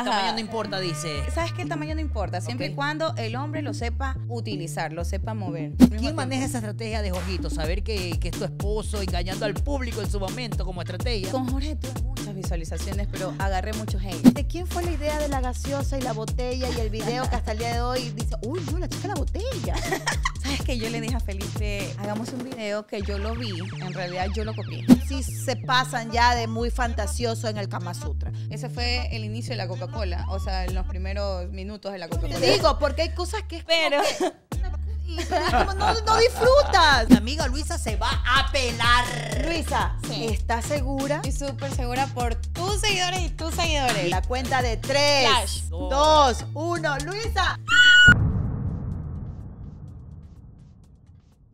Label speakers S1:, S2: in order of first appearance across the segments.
S1: El tamaño no importa, dice.
S2: ¿Sabes que el tamaño no importa? Siempre y cuando el hombre lo sepa utilizar, lo sepa mover. ¿Quién maneja esa estrategia de Jojito? Saber que, que es tu esposo engañando al público en su momento como estrategia. Con visualizaciones, pero agarré mucho hate. ¿De quién fue la idea de la gaseosa y la botella y el video que hasta el día de hoy dice, uy, yo la chica la botella? ¿Sabes que yo le dije a Felipe, hagamos un video que yo lo vi, en realidad yo lo copié? Sí, se pasan ya de muy fantasioso en el Kama Sutra. Ese fue el inicio de la Coca-Cola, o sea, en los primeros minutos de la Coca-Cola. Digo, porque hay cosas que espero. no, disfrutas. Mi amiga Luisa se va a pelar. Luisa, sí. ¿estás segura? Estoy súper segura por tus seguidores y tus seguidores. La cuenta de 3, 2, 1. Luisa.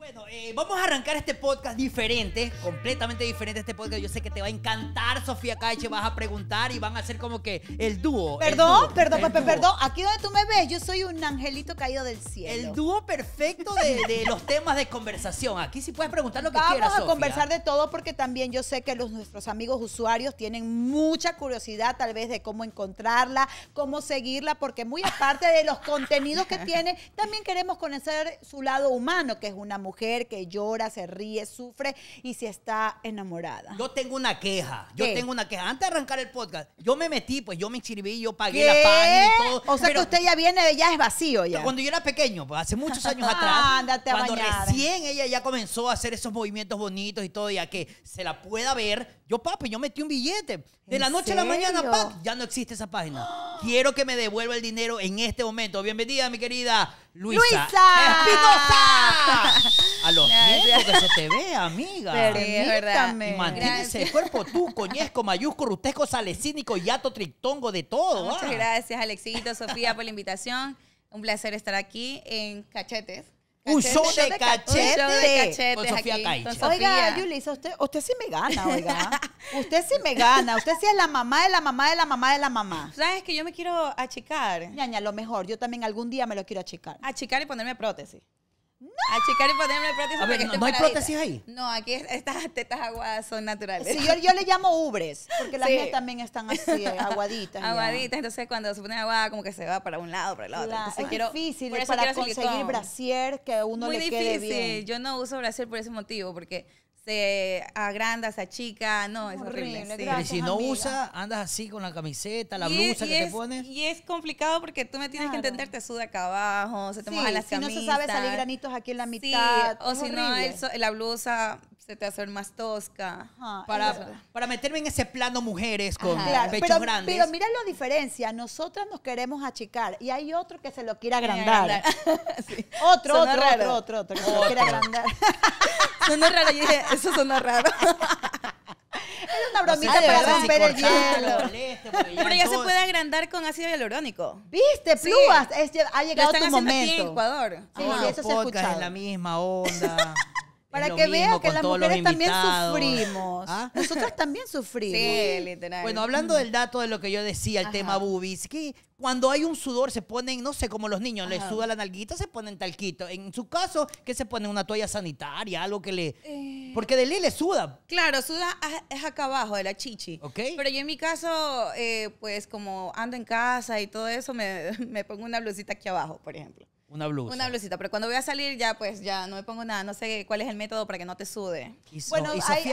S1: Bueno, eh, vamos a arrancar este podcast diferente, completamente diferente este podcast. Yo sé que te va a encantar, Sofía Caiche, vas a preguntar y van a ser como que el dúo. Perdón, perdón, perdón,
S2: aquí donde tú me ves, yo soy un angelito caído del cielo. El dúo perfecto de, los
S1: temas de conversación. Aquí sí puedes preguntar lo que vamos quieras. Vamos a conversar
S2: de todo porque también yo sé que los, nuestros amigos usuarios tienen mucha curiosidad tal vez de cómo encontrarla, cómo seguirla, porque muy aparte de los contenidos que tiene, también queremos conocer su lado humano, que es una mujer que llora, se ríe, sufre y si está enamorada.
S1: Yo tengo una queja. Yo tengo una queja. Antes de arrancar el podcast, yo me metí, pues yo me inscribí, yo pagué la página y todo. O sea que usted ya viene, ya es vacío ya. Cuando yo era pequeño, pues hace muchos años atrás. cuando recién ella ya comenzó a hacer esos movimientos bonitos y todo, ya que se la pueda ver. Yo, papi, yo metí un billete. De la noche a la mañana, ya no existe esa página. Quiero que me devuelva el dinero en este momento. Bienvenida, mi querida Luisa. ¡Luisa! a los 10 días que se te ve, amiga. Permítame. Mantiene ese cuerpo tú, coñesco, mayusco, rutesco, salesínico, yato, trictongo, de todo. Ah, muchas
S2: gracias, Alexito, Sofía, por la invitación. Un placer estar aquí en Cachetes. un show de, cachetes Con Sofía Oiga, Julissa, usted, sí me gana, oiga. usted sí me gana. Usted sí es la mamá de la mamá de la mamá de la mamá. ¿Sabes que yo me quiero achicar? Ñaña, lo mejor. Yo también algún día me lo quiero achicar. Achicar y ponerme prótesis achicar y ponerme prótesis. A ver, no, hay prótesis ahí? No, aquí estas tetas aguadas son naturales. Sí, yo, le llamo ubres, porque las mías también están así, eh, aguaditas. aguaditas, entonces cuando se pone aguada, como que se va para un lado, para el otro. Entonces, es quiero, difícil para conseguir brasier que uno Muy le difícil. quede bien. Yo no uso brasier por ese motivo, porque se agranda, se chica. no, es horrible. y si no
S1: usa, andas así con la camiseta, la blusa que te
S2: pones. Y es complicado porque tú me tienes que entender, te suda acá abajo, se te moja la las si Si no se sabe salir granitos aquí en la mitad. o si no, la blusa se te hace más tosca. para,
S1: para meterme en ese plano mujeres con pechos pero, grandes. Pero
S2: mira la diferencia. Nosotras nos queremos achicar y hay otro que se lo quiere agrandar. otro, otro, otro, otro, que se lo quiere agrandar. Suena raro. eso suena raro. Es una bromita para romper el hielo. Pero ya se puede agrandar con ácido hialurónico. ¿Viste? Plúas. ha llegado el tu momento. Aquí en Ecuador. Sí, ah, sí eso se en la
S1: misma onda. Para que vea que las mujeres también sufrimos. ¿Ah? Nosotras también sufrimos. Sí, Bueno, hablando mm. del dato de lo que yo decía, el tema boobies, que cuando hay un sudor se ponen, no sé, como los niños, les suda la nalguita, se ponen talquito. En su caso, que se pone una toalla sanitaria, algo que le... Eh. Porque de ley le suda. Claro,
S2: suda es acá abajo, de la chichi. Pero yo en mi caso, eh, pues como ando en casa y todo eso, me pongo una blusita aquí abajo, por ejemplo. Una blusa. Una blusita, pero cuando voy a salir ya pues ya no me pongo nada, no sé cuál es el método para que no te sude. Y bueno, hay,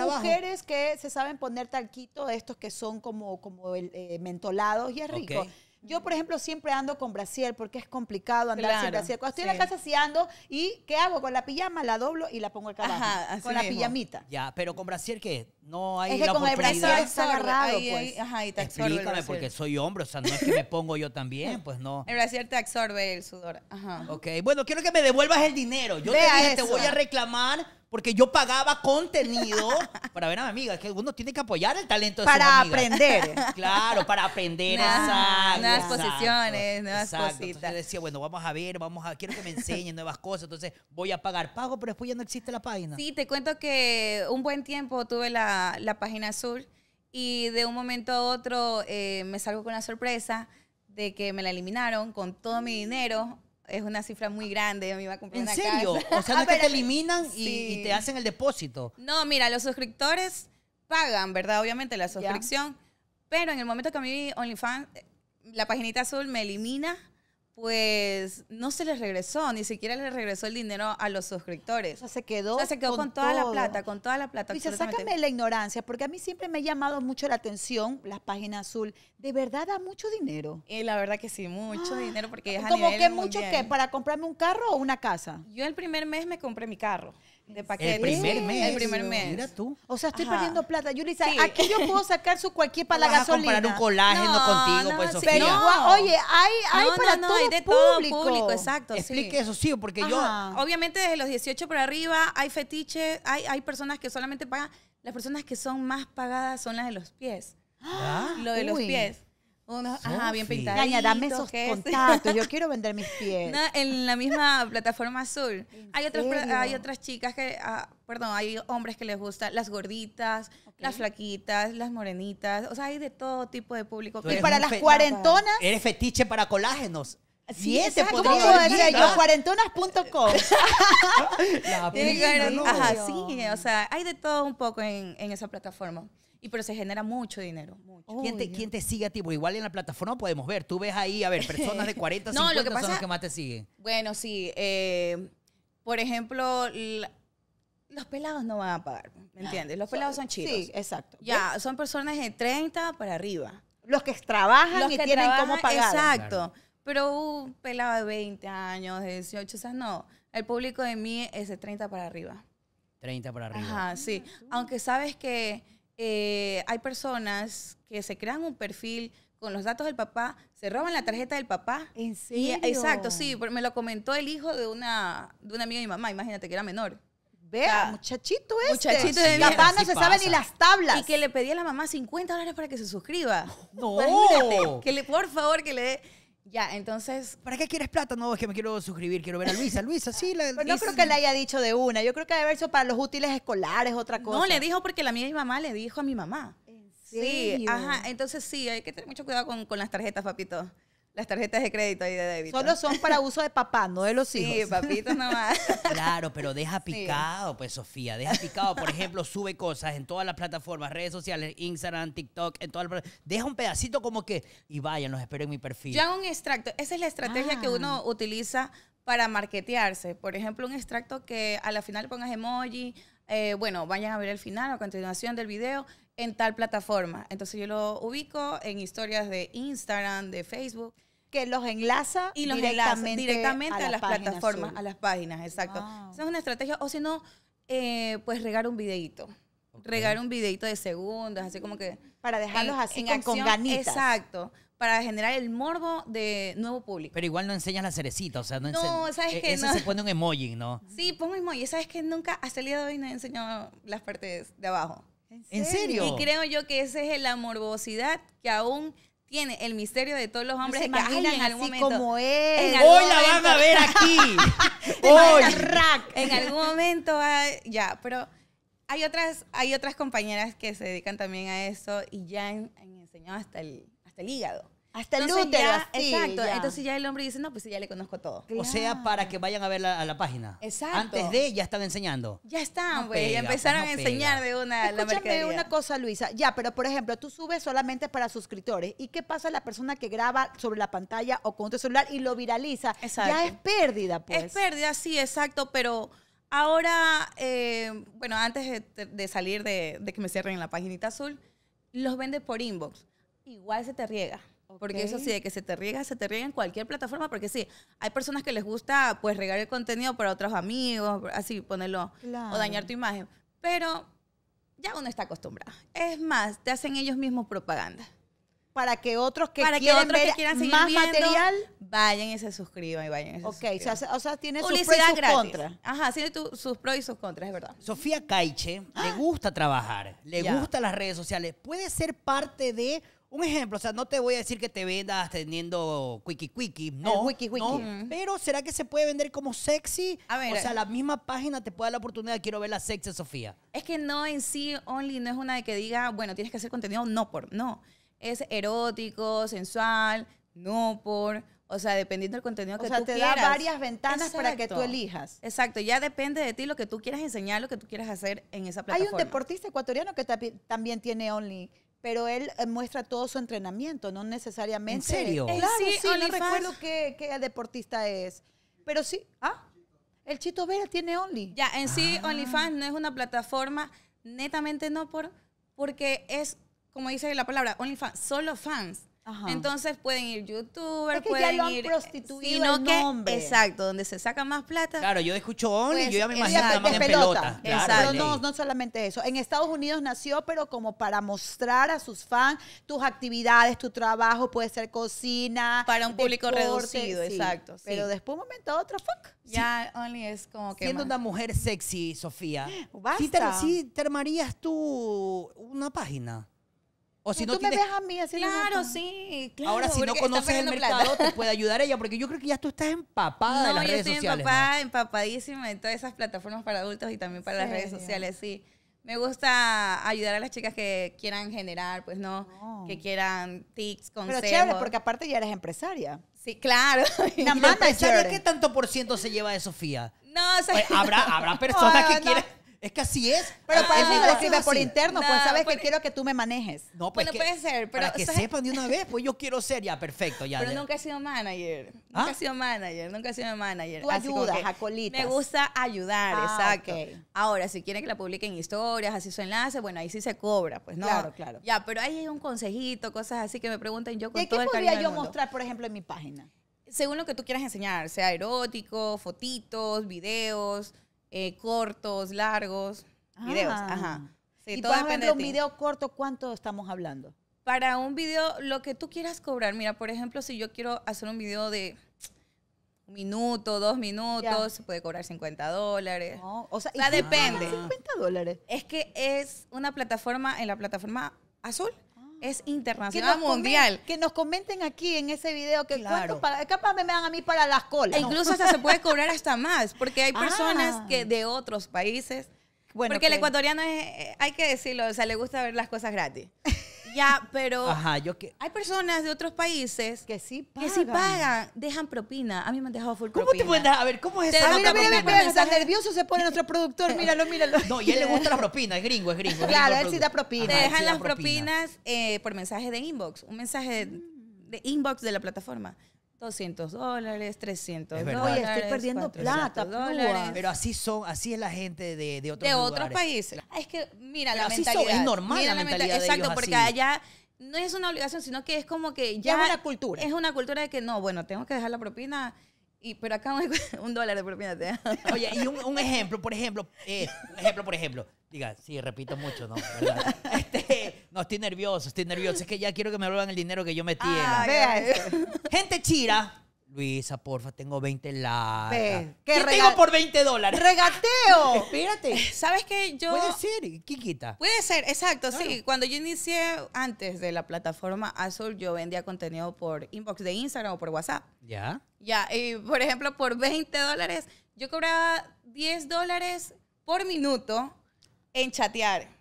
S2: mujeres que se saben poner talquito, estos que son como, como el, eh, mentolados y es rico. Yo, por ejemplo, siempre ando con brasier porque es complicado andar sin brasier. Cuando estoy en la casa si ando y ¿qué hago? Con la pijama la doblo y la pongo acá abajo. con la pijamita.
S1: Ya, pero con brasier ¿qué? No hay es que la con el brasier está agarrado, pues.
S2: ajá, y te absorbe Explícame, porque
S1: soy hombre, o sea, no es que me pongo yo también, pues no.
S2: El brasier te absorbe el sudor. Ajá. Ok, bueno, quiero
S1: que me devuelvas el dinero. Yo te dije, te voy a reclamar porque yo pagaba contenido para ver a mi amiga. Que uno tiene que apoyar el talento de Para aprender. Claro, para aprender. exacto, nuevas posiciones, nuevas cositas. decía, bueno, vamos a ver, vamos a, quiero que me enseñen nuevas cosas. Entonces voy a pagar. Pago, pero después ya no existe la página.
S2: Sí, te cuento que un buen tiempo tuve la, página azul y de un momento a otro eh, me salgo con una sorpresa de que me la eliminaron con todo mi dinero es una cifra muy grande. me iba a comprar ¿En serio? O sea, no ah, que te eliminan y, te hacen
S1: el depósito.
S2: No, mira, los suscriptores pagan, ¿verdad? Obviamente la suscripción. Pero en el momento que a mí OnlyFans, la paginita azul me elimina pues no se les regresó, ni siquiera les regresó el dinero a los suscriptores. O sea, se quedó, se quedó con, toda la plata, con toda la plata. Y sácame la ignorancia, porque a mí siempre me ha llamado mucho la atención las páginas azul. De verdad da mucho dinero. Eh, la verdad que sí, mucho dinero, porque es a ¿Cómo que mucho qué? ¿Para comprarme un carro o una casa? Yo el primer mes me compré mi carro de paquetes. El primer mes. El primer mes. Mira tú. O sea, estoy perdiendo plata. aquí yo puedo sacar su cualquier para la gasolina. comprar un colágeno no, contigo, pues, Pero, no. oye, hay, hay para todo de público. todo público, exacto. Explique
S1: eso, sí, porque yo...
S2: Obviamente, desde los 18 por arriba hay fetiches, hay, hay personas que solamente pagan... Las personas que son más pagadas son las de los pies. Ah. Lo de los pies. Unos, ajá, bien pintados. dame esos contactos. Yo quiero vender mis pies. en la misma plataforma azul. Hay otras, hay otras chicas que, ah, perdón, hay hombres que les gusta las gorditas, las flaquitas, las morenitas. O sea, hay de todo tipo de público. Y para las cuarentonas. Eres
S1: fetiche para colágenos.
S2: Sí, ese podría yo, cuarentonas.com.
S1: Ajá, sí, o
S2: sea, hay de todo un poco en, en esa plataforma. Y pero se genera mucho dinero. ¿Quién, te, sigue a ti? igual en la
S1: plataforma podemos ver. Tú ves ahí, a ver, personas de 40, 50 lo que pasa, son que más te siguen.
S2: Bueno, sí. Eh, por ejemplo, los pelados no van a pagar, ¿me entiendes? Los pelados son chidos. Sí, exacto. Ya, son personas de 30 para arriba. Los que trabajan y tienen cómo pagar. Exacto. Pero un pelado de 20 años, de 18, o no. El público de mí es de 30 para arriba.
S1: 30 para arriba.
S2: Ajá, sí. Ah, Aunque sabes que eh, hay personas que se crean un perfil con los datos del papá, se roban la tarjeta del papá. ¿En serio? exacto, sí, me lo comentó el hijo de una, de una amiga de mi mamá, imagínate que era menor. Vea, muchachito este. Muchachito de Mi Papá no se sabe ni las tablas. Y que le pedía a la mamá 50 dólares para que se suscriba. No. que le, por favor, que le dé. Ya, entonces. ¿Para qué quieres plata? No, es que me quiero suscribir, quiero ver a Luisa. Luisa, sí, la. Pues no creo que le haya dicho de una. Yo creo que debe haber para los útiles escolares, otra cosa. No, le dijo porque la mía y mi mamá le dijo a mi mamá. Sí, ajá. Entonces sí, hay que tener mucho cuidado con, con las tarjetas, papito las tarjetas de crédito y de débito. Solo son para uso de papá, no de los hijos. Sí, papito nomás.
S1: Claro, pero deja picado, pues Sofía, deja picado. Por ejemplo, sube cosas en todas las plataformas, redes sociales, Instagram, TikTok, en todas las Deja un pedacito como que, y
S2: vayan, nos espero en mi perfil. Ya un extracto, esa es la estrategia que uno ah. utiliza para marquetearse. Por ejemplo, un extracto que a la final pongas emoji, eh, bueno, vayan a ver el final o continuación del video en tal plataforma. Entonces yo lo ubico en historias de Instagram, de Facebook que los enlaza y los directamente, a, las plataformas, a las páginas, exacto. Ah. Esa es una estrategia, o si no, eh, pues regar un videito. Regar un videito de segundos, así como que... Para dejarlos así con, acción, Exacto para generar el morbo de nuevo público.
S1: Pero igual no enseñas la cerecita, o sea, no, no sabes e-, que ese no. se pone un emoji, ¿no?
S2: Sí, pongo emoji. Sabes que nunca hasta el día de hoy no he enseñado las partes de abajo. ¿En serio? ¿En serio? Y creo yo que esa es la morbosidad que aún tiene el misterio de todos los hombres que Como es. Hoy la van a ver aquí. Hoy. En algún momento, ya, pero hay otras, hay otras compañeras que se dedican también a eso y ya han, enseñado hasta el, hasta el hígado. Hasta el útero. exacto. Entonces ya el hombre dice, no, pues ya le conozco todo. O sea, para que vayan a ver
S1: la, a la página. Exacto. Antes de, ya están enseñando. Ya
S2: están, güey. ya empezaron a enseñar de una Escúchame la una cosa, Luisa. Ya, pero por ejemplo, tú subes solamente para suscriptores. ¿Y qué pasa la persona que graba sobre la pantalla o con tu celular y lo viraliza? Exacto. Ya es pérdida, pues. Es pérdida, sí, exacto, pero... Ahora, eh, bueno, antes de, salir de, que me cierren en la paginita azul, los vendes por inbox. Igual se te riega. Porque eso sí, de que se te riega, se te riega en cualquier plataforma, porque sí, hay personas que les gusta pues regar el contenido para otros amigos, así ponerlo, o dañar tu imagen. Pero ya uno está acostumbrado. Es más, te hacen ellos mismos propaganda. Para que otros que, quieran, que más material vayan y se suscriban y vayan. Y ok, O, sea, o sea, tiene sus pros y sus contras. Ajá, tiene sus pros y sus contras, es verdad. Sofía Caiche le ¡Ah! gusta
S1: trabajar, le gusta las redes sociales. Puede ser parte de un ejemplo, o sea, no te voy a decir que te vendas teniendo quickie quickie, no, wiki, wiki. pero ¿será que se puede vender como sexy?
S2: A o sea, la misma página te puede dar la oportunidad, quiero ver la sexy Sofía. Es que no en sí, Only no es una de que diga, bueno, tienes que hacer contenido no por, no, es erótico, sensual, no por, o sea, dependiendo del contenido que tú tú O sea, te da varias ventanas para que tú elijas. Exacto, ya depende de ti lo que tú quieras enseñar, lo que tú quieras hacer en esa plataforma. Hay un deportista ecuatoriano que también tiene Only pero él eh, muestra todo su entrenamiento, no necesariamente. ¿En serio? Eh, sí, sí ah, no recuerdo qué, qué, deportista es. Pero sí, ah, el Chito Vera tiene Only. Ya, en sí, ah. OnlyFans no es una plataforma, netamente no por, porque es, como dice la palabra, OnlyFans, solo fans. Entonces pueden ir youtubers, es que pueden ya lo han eh, Prostituido exacto, donde se saca más plata.
S1: Claro, yo escucho Only, pues, yo ya me imagino que más pelota. exacto. No, no
S2: solamente eso. En Estados Unidos nació, pero como para mostrar a sus fans tus actividades, tu trabajo, puede ser cocina. Para un público reducido, exacto. Pero después un momento otro, fuck. Ya Only es como que. Siendo una mujer
S1: sexy, Sofía. Basta. ¿sí te, tú una página? O si no, tú me a
S2: mí así Claro, sí, Ahora, si no conoces el mercado, te puede ayudar
S1: ella, porque yo creo que ya tú estás empapada no, yo estoy Empapada,
S2: empapadísima en todas esas plataformas para adultos y también para las redes sociales, sí. Me gusta ayudar a las chicas que quieran generar, pues no, oh. que quieran tics, consejos. Pero chévere, porque
S1: aparte ya eres empresaria. Sí, claro. La ¿sabes qué tanto por ciento se lleva de Sofía?
S2: No, o pues, habrá, habrá personas
S1: que quieran es que así
S2: es. Pero ah, para eso escribe por interno, pues sabes que pues, quiero
S1: que tú me manejes. No, pues puede ser, pero. Para que sepan de una vez, pues yo quiero ser ya perfecto. Ya, pero nunca
S2: ¿Ah? he sido manager. Nunca he sido manager, nunca he sido manager. Ayuda, así Me gusta ayudar, ah, exacto. Ahora, si quieren que la publiquen historias, así su enlace, bueno, ahí sí se cobra, pues no. Claro, claro. Ya, pero ahí hay un consejito, cosas así que me preguntan yo con ¿De todo qué podría yo mostrar, por ejemplo, en mi página? Según lo que tú quieras enseñar, sea erótico, fotitos, videos eh, cortos, largos, videos. Ah. Ajá.
S1: y todo depende de un video
S2: corto, ¿cuánto estamos hablando? Para un video, lo que tú quieras cobrar. Mira, por ejemplo, si yo quiero hacer un video de un minuto, dos minutos, se puede cobrar 50 dólares. o sea, depende. 50 dólares. Es que es una plataforma, en la plataforma azul, es internacional, que mundial. que nos comenten aquí en ese video que claro. para, capaz me dan a mí para las colas. E incluso se puede cobrar hasta más, porque hay ah. personas que de otros países bueno, porque el ecuatoriano es, eh, hay que decirlo, o sea, le gusta ver las cosas gratis. Ya, pero
S1: hay
S2: personas de otros países que sí pagan. Que sí pagan, dejan propina. A mí me han dejado full ¿Cómo te pueden
S1: A ver, ¿cómo es eso? Mira, mira, mira,
S2: nervioso se pone nuestro productor. Míralo, míralo.
S1: No, y a él le gusta la propina, es gringo, es gringo. claro, él sí da propina. Te dejan las propinas,
S2: eh, por mensaje de inbox, un mensaje de inbox de la plataforma. 200 dólares, 300 Oye, estoy perdiendo plata, pues. dólares. Pero
S1: así son, así es la gente de, de otros De otros países.
S2: Es que, mira, la mentalidad. es normal la mentalidad. exacto, porque allá no es una obligación, sino que es como que ya. es una cultura. Es una cultura de que no, bueno, tengo que dejar la propina. Y, pero acá un, dólar de propina te Oye, y un, ejemplo, por ejemplo, eh,
S1: un ejemplo, por ejemplo, diga, sí, repito mucho, ¿no? Este, no, estoy nervioso, estoy nervioso. Es que ya quiero que me vuelvan el dinero que yo metí. en vea Gente chira. Luisa, porfa, tengo 20 Ve, qué tengo por 20 dólares? ¡Regateo! Espérate.
S2: ¿Sabes qué? Yo... Puede ser, Kikita. Puede ser, exacto, sí. Cuando yo inicié antes de la plataforma Azul, yo vendía contenido por inbox de Instagram o por WhatsApp. ¿Ya? Ya, y por ejemplo, por 20 dólares, yo cobraba 10 dólares por minuto en chatear.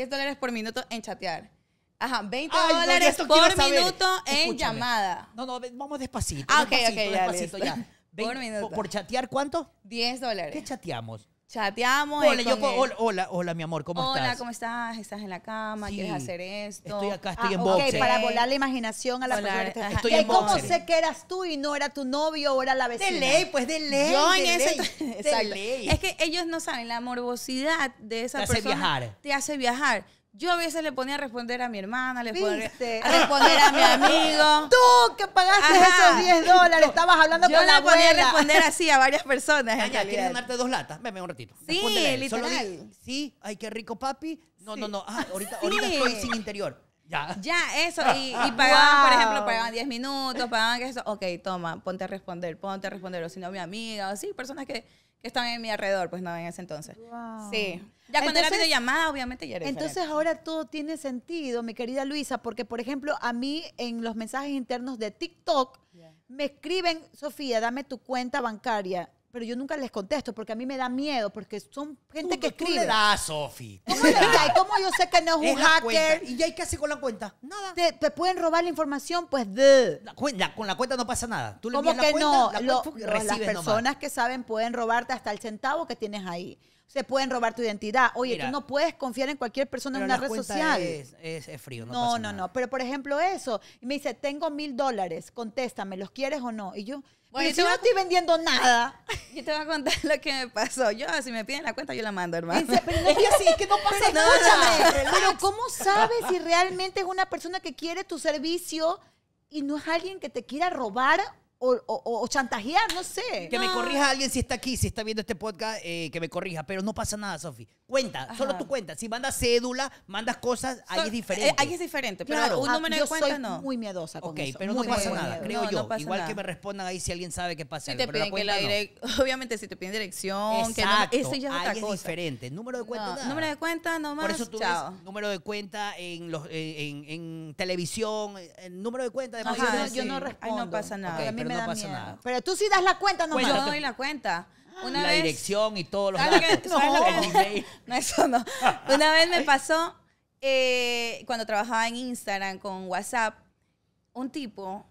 S2: 10 dólares por minuto en chatear. Ajá, 20 dólares por minuto en llamada.
S1: No, no, vamos despacito. Ah, ok, despacito, ok, despacito, ya. por ¿Por chatear cuánto?
S2: 10 dólares. ¿Qué
S1: chateamos?
S2: chateamos. Hola,
S1: hola, hola, mi amor, ¿cómo estás? Hola,
S2: ¿cómo estás? ¿Estás en la cama? ¿Quieres hacer esto? Estoy acá, estoy ah, en boxeo Ok, para volar la imaginación a la persona. Estoy ¿Y cómo sé que eras tú y no era tu novio o era la vecina? De ley, pues de ley. Yo en ese... Ley. Es que ellos no saben, la morbosidad de esa persona... Te hace viajar. Te hace viajar. Yo a veces le ponía a responder a mi hermana, le ponía a responder a mi amigo. Tú que pagaste esos 10 dólares, estabas hablando con la abuela. Yo le ponía a responder así a varias personas. ay, ya, ¿quieres ganarte dos latas? Veme un ratito. Sí, literal.
S1: sí, ay, qué rico papi. No,
S2: no, no, ah, ahorita, estoy sin interior. Ya. Ya, eso. Y, pagaban, por ejemplo, pagaban 10 minutos, pagaban que eso. Ok, toma, ponte a responder, ponte a responder. O si no, mi amiga, o sí, personas que que estaban en mi alrededor, pues no, en ese entonces. Sí. Ya cuando era videollamada, obviamente ya era Entonces ahora todo tiene sentido, mi querida Luisa, porque por ejemplo, a mí en los mensajes internos de TikTok me escriben, Sofía, dame tu cuenta bancaria pero yo nunca les contesto porque a mí me da miedo, porque son gente que escribe. le das,
S1: Sofi? ¿Cómo,
S2: ¿Cómo yo sé que no es, un hacker? ¿Y ¿Y hay que hacer con la cuenta? Nada. ¿Te, pueden robar la información? Pues
S1: de. La cuenta, con la cuenta no pasa nada. ¿Tú le ¿Cómo que la cuenta, no? La las personas
S2: que saben pueden robarte hasta el centavo que tienes ahí se pueden robar tu identidad. Oye, tú no puedes confiar en cualquier persona en una red social.
S1: Es, frío. No, no, no,
S2: no. Pero por ejemplo, eso. Y me dice, tengo mil dólares, contéstame, ¿los quieres o no? Y yo, si yo no estoy vendiendo nada. Yo te voy a contar lo que me pasó. Yo, si me piden la cuenta, yo la mando, hermano. es que así, es que no pasa nada. Pero ¿cómo sabes si realmente es una persona que quiere tu servicio y no es alguien que te quiera robar o, o, chantajear, no sé. Que me corrija alguien
S1: si está aquí, si está viendo este podcast, eh, que me corrija. Pero no pasa nada, Sofi. Cuenta, solo tu cuenta Si mandas cédula, mandas cosas, ahí es eh, diferente. ahí es diferente, pero un ah, número de cuenta soy
S2: muy miedosa con Ok, pero no pasa nada, creo yo. Igual que me
S1: respondan ahí si alguien sabe qué pasa Obviamente, si te
S2: piden dirección, Exacto. que eso ya es ahí es diferente. Número de cuenta, Número de cuenta, nomás, Por eso tú ves
S1: número de cuenta en, los, eh, en, en, televisión, eh, número de cuenta de yo, no respondo. Ahí no pasa nada no pasa nada.
S2: Pero tú sí das la cuenta no Pues yo doy la cuenta. Una la
S1: dirección y todos los datos. no.
S2: no, eso no. Una vez me pasó eh, cuando trabajaba en Instagram con WhatsApp, un tipo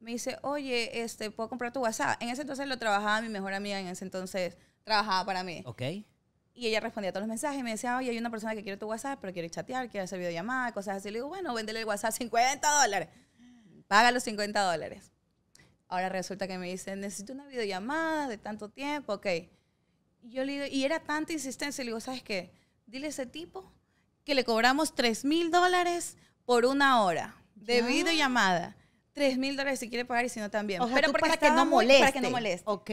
S2: me dice, oye, este, ¿puedo comprar tu WhatsApp? En ese entonces lo trabajaba mi mejor amiga, en ese entonces trabajaba para mí. Ok. Y ella respondía a todos los mensajes y me decía, oye, hay una persona que quiere tu WhatsApp, pero quiere chatear, quiere hacer videollamadas cosas así. Le digo, bueno, véndele el WhatsApp 50 dólares. Paga los 50 dólares. Ahora resulta que me dicen, necesito una videollamada de tanto tiempo, ok. Y yo le digo, y era tanta insistencia, le digo, ¿sabes qué? Dile a ese tipo que le cobramos 3 mil dólares por una hora
S1: de videollamada.
S2: 3 mil dólares si quiere pagar y si no también. O sea, Pero para que no moleste. Para que no moleste. Ok.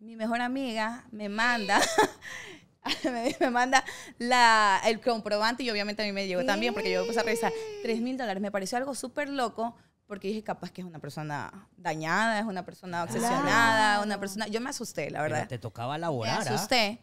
S2: Mi mejor amiga me manda... me, manda la, el comprobante y obviamente a mí me llegó también porque yo me a revisar 3 mil dólares. Me pareció algo súper loco porque dije capaz que es una persona dañada, es una persona obsesionada, una persona... Yo me asusté, la verdad. te tocaba laborar. Me ¿ah? asusté.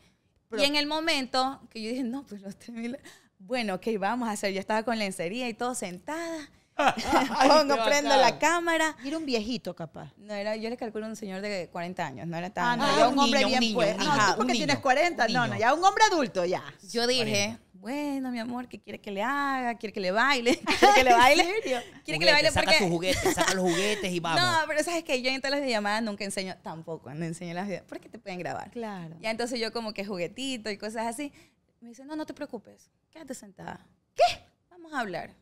S2: Y en el momento que yo dije, no, pues los te mil... Bueno, ¿qué íbamos a hacer. Yo estaba con lencería y todo sentada. Pongo, prendo la cámara. era un viejito, capaz. No, era, yo le calculo un señor de 40 años, no era tan. Ah, no, era un, hombre bien un pues. no, porque tienes 40. No, no, ya un hombre adulto, ya. Yo dije, bueno, mi amor, ¿qué quiere que le haga? ¿Quiere que le baile? ¿Quiere que le baile? ¿Quiere que le baile? Saca sus juguetes, saca
S1: los juguetes y vamos. No,
S2: pero sabes que yo en todas las llamadas nunca enseño, tampoco, no enseño las ¿Por porque te pueden grabar. Claro. Ya entonces yo como que juguetito y cosas así. Me dice, no, no te preocupes, quédate sentada. ¿Qué? Vamos a hablar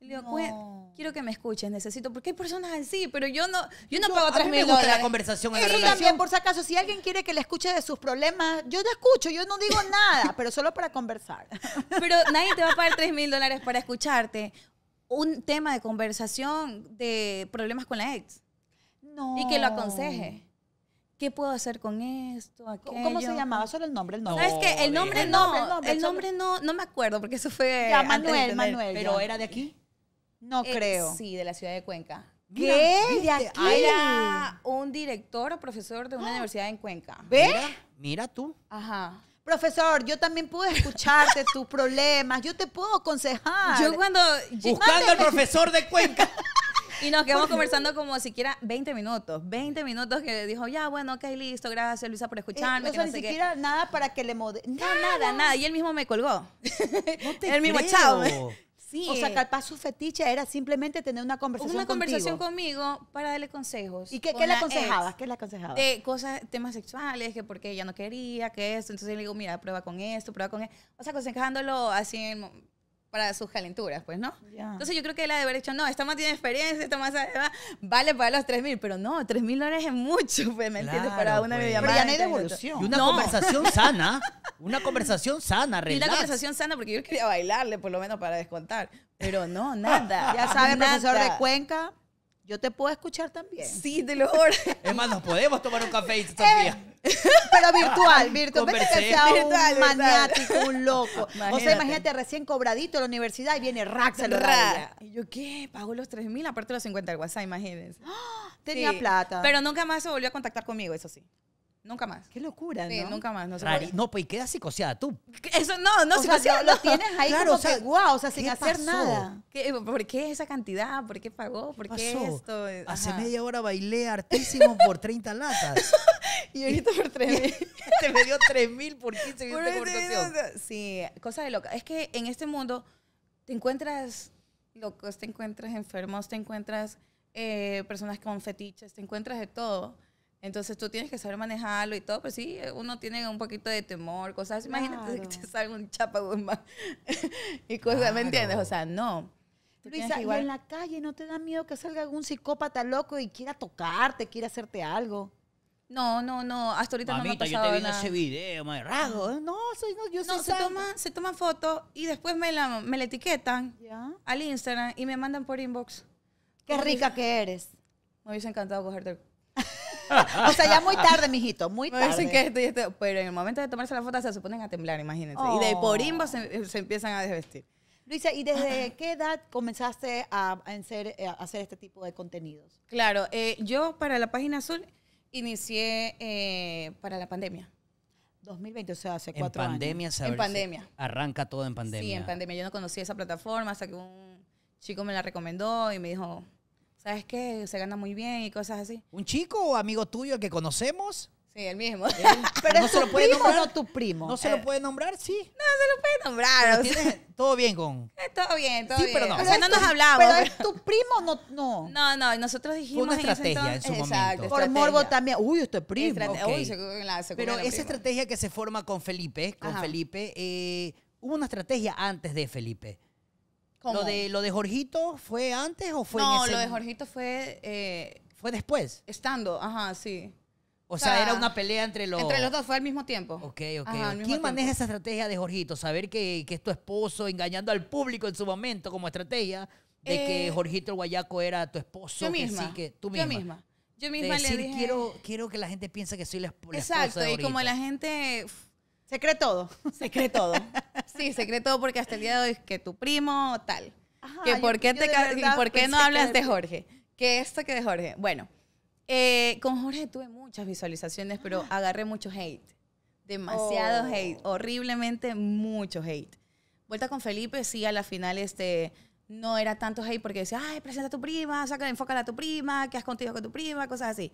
S2: le pues, quiero que me escuchen, necesito, porque hay personas así, pero yo no, yo no, pago tres mil dólares. la conversación en la también, por si acaso, si alguien quiere que le escuche de sus problemas, yo te escucho, yo no digo nada, pero solo para conversar. Pero nadie te va a pagar tres mil dólares para escucharte un tema de conversación de problemas con la ex. No. Y que lo aconseje. ¿Qué puedo hacer con esto? Aquello? ¿Cómo se llamaba? Solo el nombre, el nombre. El nombre no, el nombre, el nombre, el nombre no, no me acuerdo porque eso fue. Manuel, Manuel. Pero era de aquí. No eh, creo. Sí, de la ciudad de Cuenca. ¿Qué? ¿De aquí? un director o profesor de una ah. universidad en Cuenca. ¿Ves? Mira, tú. Ajá profesor, yo también pude escucharte tus problemas, yo te puedo aconsejar. Yo cuando... Buscando al profesor
S1: de Cuenca.
S2: Y nos quedamos conversando como siquiera 20 minutos. 20 minutos que dijo, ya, bueno, ok, listo, gracias Luisa por escucharme. Eh, no ni siquiera nada para que le mode. Nada, nada, nada, Y él mismo me colgó. No él mismo, chao. O sea, capaz su fetiche era simplemente tener una conversación Una conversación conmigo para darle consejos. ¿Y qué, qué le aconsejabas? ¿Qué le aconsejabas? De cosas, temas sexuales, que porque ella no quería, que esto. Entonces le digo, mira, prueba con esto, prueba con esto. O sea, aconsejándolo así en para sus calenturas, pues, ¿no? Entonces yo creo que él ha de haber dicho, no, esta más tiene experiencia, esta más vale para los 3 mil, pero no, 3 mil dólares es mucho, pues, ¿me entiendes? Para una media pues. videollamada. Pero ya no hay devolución. Y una conversación sana,
S1: una conversación sana, relax. Y una conversación
S2: sana, porque yo quería bailarle, por lo menos, para descontar. Pero no, nada. ya sabe, profesor de Cuenca, yo te puedo escuchar también. Sí, de lo mejor.
S1: Es más, nos podemos tomar un café todavía. Eh,
S2: pero virtual, virtual. Vete que un maniático, un loco. O sea, imagínate, recién cobradito de la universidad y viene Raxel. Y yo, ¿qué? Pago los 3 mil, aparte los 50 del WhatsApp, imagínense. ¡Ah! Tenía plata. Pero nunca más se volvió a contactar conmigo, eso sí. Nunca más. Qué locura, sí, nunca más. No,
S1: no pues y quedas psicoseada tú.
S2: Eso, no, no, o lo tienes ahí claro, como o sea, que, wow, o sea, sin hacer nada. ¿Por qué esa cantidad? ¿Por qué pagó? ¿Por qué, esto? Hace media
S1: hora bailé artísimo por 30 latas. y
S2: ahorita por 3 mil. Te me dio 3 mil por 15 minutos de conversación. Sí, cosa de loca. Es que en este mundo te encuentras locos, te encuentras enfermos, te encuentras eh, personas con fetiches, te encuentras de todo entonces tú tienes que saber manejarlo y todo, pero sí, uno tiene un poquito de temor, cosas. Imagínate que te salga un chapa y cosas, ¿me entiendes? O sea, no. Luisa, y en la calle no te da miedo que salga algún psicópata loco y quiera tocarte, quiera hacerte algo. No, no, no, hasta ahorita no me ha pasado yo te vi en ese video, me rago. Ah, no, soy, no, yo soy se toma se fotos y después me la, me etiquetan al Instagram y me mandan por inbox. Qué rica que eres. Me hubiese encantado cogerte el
S1: o sea, ya muy tarde, mijito, muy tarde.
S2: pero en el momento de tomarse la foto se suponen a temblar, imagínense. Y de por eh, se, empiezan a desvestir. Luisa, ¿y desde qué edad comenzaste a, hacer, eh, hacer, este tipo de contenidos? Claro, eh, yo para la página azul inicié para la pandemia. 2020, o sea, hace en cuatro pandemia, años. en pandemia.
S1: Arranca todo en pandemia. Sí, en pandemia.
S2: Yo no conocía esa plataforma hasta que un chico me la recomendó y me dijo, ¿sabes qué? Se gana muy bien y cosas así.
S1: ¿Un chico o amigo tuyo que conocemos?
S2: Sí, el mismo. Pero ¿Eh? no se lo puede nombrar. No
S1: tu primo. No se lo eh.
S2: puede nombrar, sí. No se lo puede nombrar.
S1: todo bien con.
S2: Eh, todo bien, todo sí, bien. Pero no. O sea, no nos hablamos. Pero, es tu primo no, no. No, no, nosotros dijimos. una estrategia en, su momento. Por morbo también.
S1: Uy, usted es primo. pero esa estrategia que se forma con Felipe, con Felipe, hubo una estrategia antes de Felipe ¿Lo de, ¿Lo de Jorgito fue antes o fue No, lo de
S2: Jorgito fue... Eh, ¿Fue después? Estando, ajá, sí. O, sea, era una pelea entre los... Entre los
S1: dos, fue al mismo tiempo. Ok,
S2: ok. ¿Quién maneja
S1: esa estrategia de Jorgito? Saber que, es tu esposo engañando al público en su momento como estrategia de que eh, Jorgito el Guayaco era tu esposo. Yo misma. Que tú misma. Yo misma. Yo misma Quiero,
S2: quiero que la gente piense que soy la, esposa Exacto, y como la gente se cree todo. Se cree todo. sí, se cree todo porque hasta el día de hoy que tu primo tal.
S1: que por qué, te, ¿por qué pues, no hablas de Jorge.
S2: Que esto que de Jorge. Bueno, eh, con Jorge tuve muchas visualizaciones, pero ah. agarré mucho hate. Demasiado oh. hate. Horriblemente mucho hate. Vuelta con Felipe, sí, a la final este, no era tanto hate porque decía, ay, presenta a tu prima, saca, enfócala a tu prima, qué has contigo con tu prima, cosas así.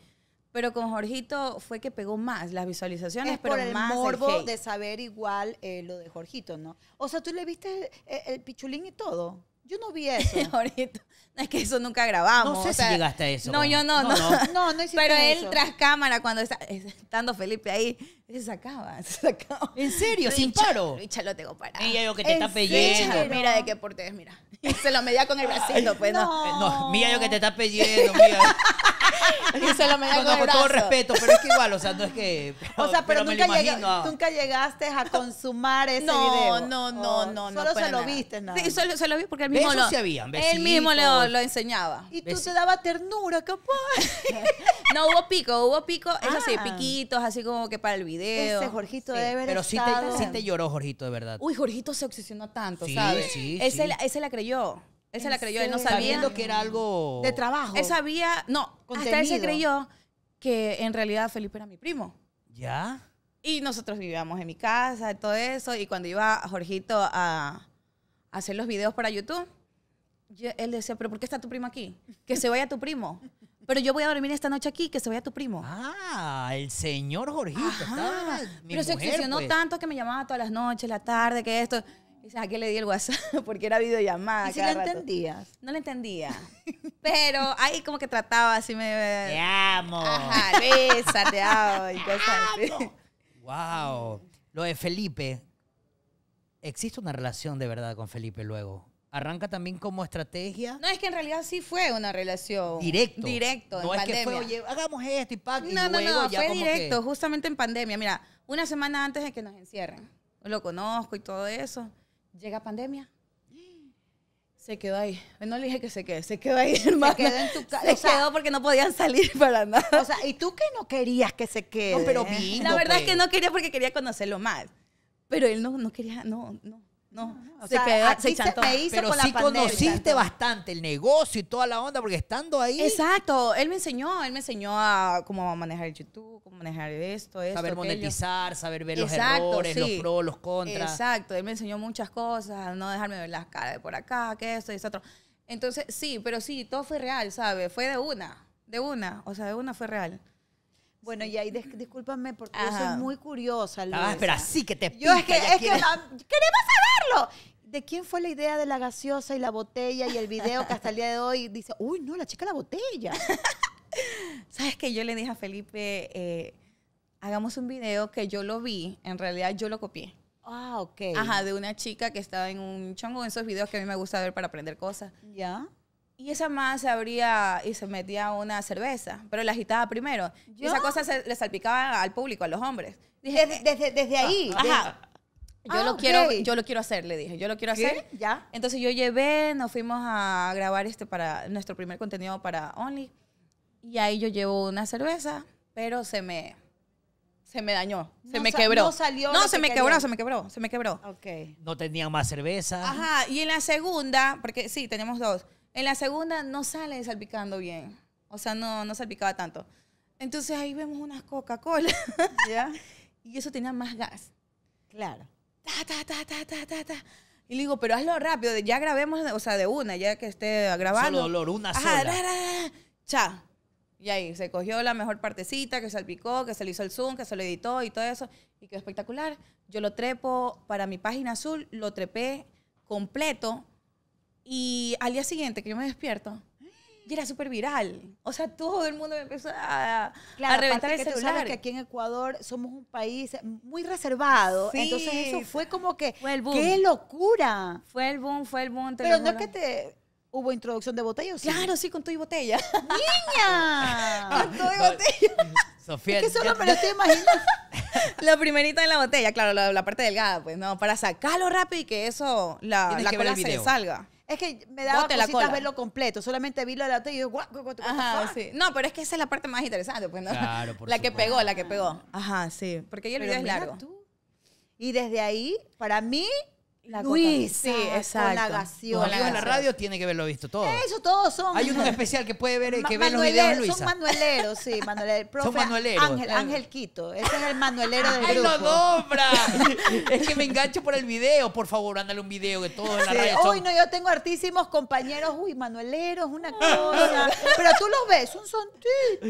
S2: Pero con Jorgito fue que pegó más las visualizaciones, pero por el más morbo de saber igual eh, lo de Jorgito, ¿no? O sea, tú le viste eh, el, pichulín y todo. Yo no vi eso. Jorgito es que eso nunca grabamos. No sé si llegaste a eso. No, yo no, no. No, no, no, Pero él tras cámara, cuando está, estando Felipe ahí, se sacaba, se sacaba. ¿En serio? ¿Sin paro? Y lo tengo parado. mira yo que te está pellendo. Mira de qué porte es, mira. Y se lo medía con el bracito, pues no.
S1: No, mira yo que te está pellendo, mira.
S2: y se lo medía con, no, no, con todo respeto,
S1: pero es que igual, o sea, no es que... o sea, pero, nunca, nunca
S2: llegaste a consumar ese video. No, no, oh, no, no. Solo se lo viste, nada. Sí, solo se lo vi porque el mismo lo... sí habían, El mismo lo lo, enseñaba. Y tú te daba ternura, capaz. no hubo pico, hubo pico, eso sí, ah. piquitos, así como que para el video. Ese Jorgito debe Pero sí te, sí te,
S1: lloró, Jorgito, de verdad.
S2: Uy, Jorgito se obsesionó tanto, ¿sabes? Sí, la, creyó. Él la creyó, él no sabía. Sabiendo que era
S1: algo. De
S2: trabajo. Él sabía, no, hasta él se creyó que en realidad Felipe era mi primo. ¿Ya? Y nosotros vivíamos en mi casa, todo eso. Y cuando iba Jorgito a hacer los videos para YouTube, él decía, pero ¿por qué está tu primo aquí? Que se vaya tu primo. Pero yo voy a dormir esta noche aquí, que se vaya tu primo.
S1: Ah, el señor Jorgito. pero se obsesionó pues. tanto
S2: que me llamaba todas las noches, la tarde, que esto. Y ¿a qué le di el WhatsApp? Porque era videollamada. ¿Y si lo entendías? No lo entendía. pero ahí como que trataba así me. Te amo.
S1: Wow. Lo de Felipe. ¿Existe una relación de verdad con Felipe luego? Arranca también como estrategia.
S2: No, es que en realidad sí fue una relación. Directo. Directo, no es que fue, hagamos esto y pa' y No, no, no, fue directo, justamente en pandemia. Mira, una semana antes de que nos encierren, lo conozco y todo eso, llega pandemia. Se quedó ahí. No le dije que se quede, se quedó ahí, Se quedó en tu casa. Se quedó porque no podían salir para nada. O sea, ¿y tú qué no querías que se quede? No, pero bien. ¿Eh? La verdad es que pues. no quería porque quería conocerlo más. Pero él no, no quería, no, no. No, o sea, se pero conociste
S1: bastante el negocio y toda la onda, porque estando ahí. Exacto,
S2: él me enseñó, él me enseñó a cómo manejar el YouTube, cómo manejar esto, esto. Saber monetizar, saber ver los errores, los pros, los contras. Exacto, él me enseñó muchas cosas, no dejarme ver las caras por acá, que esto y eso. Entonces, sí, pero sí, todo fue real, ¿sabes? Fue de una, de una, o sea, de una fue real. Bueno, y ahí discúlpame porque yo soy muy curiosa, Ah, pero así que te pica. Yo es que, es que ah, queremos saberlo. ¿De quién fue la idea de la gaseosa y la botella y el video que hasta el día de hoy dice, uy, no, la chica la botella? ¿Sabes que Yo le dije a Felipe, eh, hagamos un video que yo lo vi, en realidad yo lo copié. Ah, ok. Ajá, de una chica que estaba en un chongo, en esos videos que a mí me gusta ver para aprender cosas. ¿Ya? Y esa más se abría y se metía una cerveza, pero la agitaba primero. Y esa cosa se, le salpicaba al público, a los hombres. Dije, desde, desde, ahí. Ah, ajá. Yo, lo ah, quiero, yo lo quiero hacer, le dije. Yo lo quiero hacer. Ya. Entonces yo llevé, nos fuimos a grabar este para nuestro primer contenido para Only. Y ahí yo llevo una cerveza, pero se me se me dañó, se me quebró. No salió. No, se me quebró, se me quebró, se me quebró. Ok.
S1: No tenían más cerveza. Ajá,
S2: y en la segunda, porque sí, tenemos dos. En la segunda no sale salpicando bien. O sea, no, no salpicaba tanto. Entonces ahí vemos unas Coca-Cola. ¿Ya? y eso tenía más gas. Claro. Ta, ta, ta, ta, ta, ta, ta. Y le digo, pero hazlo rápido, ya grabemos, o sea, de una, ya que esté grabando. Solo dolor, una sola. Cha. Y ahí se cogió la mejor partecita que salpicó, que se le hizo el zoom, que se lo editó y todo eso. Y quedó espectacular. Yo lo trepo para mi página azul, lo trepé completo y al día siguiente que yo me despierto, y era súper viral. O sea, todo el mundo empezó a, a reventar el celular. que aquí en Ecuador somos un país muy reservado. Entonces eso fue como que, el ¡qué locura! Fue el boom, fue el boom. Pero no es que te hubo introducción de botellas Claro, sí, con tu y botella. ¡Niña! con tu y botella.
S1: Sofía. Es que solo me
S2: te imaginas imaginando. la primerita en la botella, claro, la, parte delgada, pues, ¿no? Para sacarlo rápido y que eso, la, la cola se salga. Es que me daba Bote cositas verlo completo. Solamente vi lo de la y yo, guau, guau, No, pero es que esa es la parte más interesante, pues, Claro, por La que pegó, la que pegó. Ajá, sí. Porque yo lo pero video largo. Y desde ahí, para mí, la Luis, sí, ah, exacto. Con la la radio
S1: tiene que haberlo visto todo.
S2: Eso todos son. Hay uno
S1: especial que puede ver, que ve los videos de Luisa. Son
S2: manueleros, sí, Manuelero. son manueleros. Ángel, Ángel Quito, ese es el manuelero del grupo. ¡Ay, lo dobra
S1: es que me engancho por el video, por favor, ándale un video que todo. en la radio son... Uy, no,
S2: yo tengo artísimos compañeros, uy, manueleros, una cosa. Pero tú los ves, son son...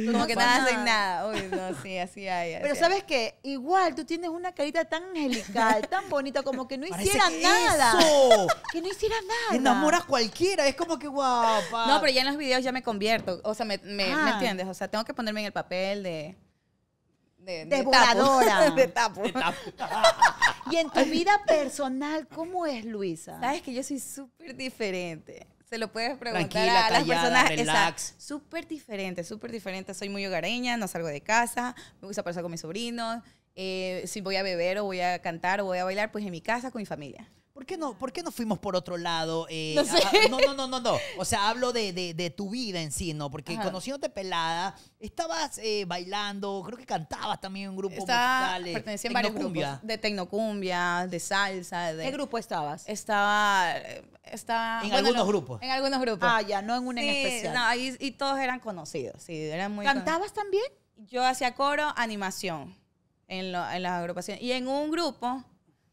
S2: Como no que nada hacen nada. Uy, no, sí, así hay. Pero ¿sabes qué? Igual tú tienes una carita tan angelical, tan bonita, como que no hicieran nada. que no hiciera nada. Enamoras cualquiera. Es como que guapa. No, pero ya en los videos ya me convierto. O sea, me, ah. entiendes? O sea, tengo que ponerme en el papel de. De, de, y en tu vida personal, ¿cómo es Luisa? Sabes que yo soy súper diferente. Se lo puedes preguntar a las personas. Súper diferente, súper diferente. Soy muy hogareña, no salgo de casa, me gusta pasar con mis sobrinos. Eh, si voy a beber o voy a cantar o voy a bailar, pues en mi casa con mi familia.
S1: ¿Por qué no, por qué no fuimos por otro lado? Eh, no, no, no, no, no, O sea, hablo de, tu vida en sí, ¿no? Porque conociéndote
S2: pelada, estabas eh, bailando, creo que cantabas también en un grupo Pertenecía a varios De tecnocumbia, de salsa. De, ¿Qué grupo estabas? Estaba... estaba en algunos grupos. En algunos grupos. Ah, ya, no en una en especial. No, y, todos eran conocidos, sí, eran muy ¿Cantabas también? Yo hacía coro, animación en, las agrupaciones. Y en un grupo,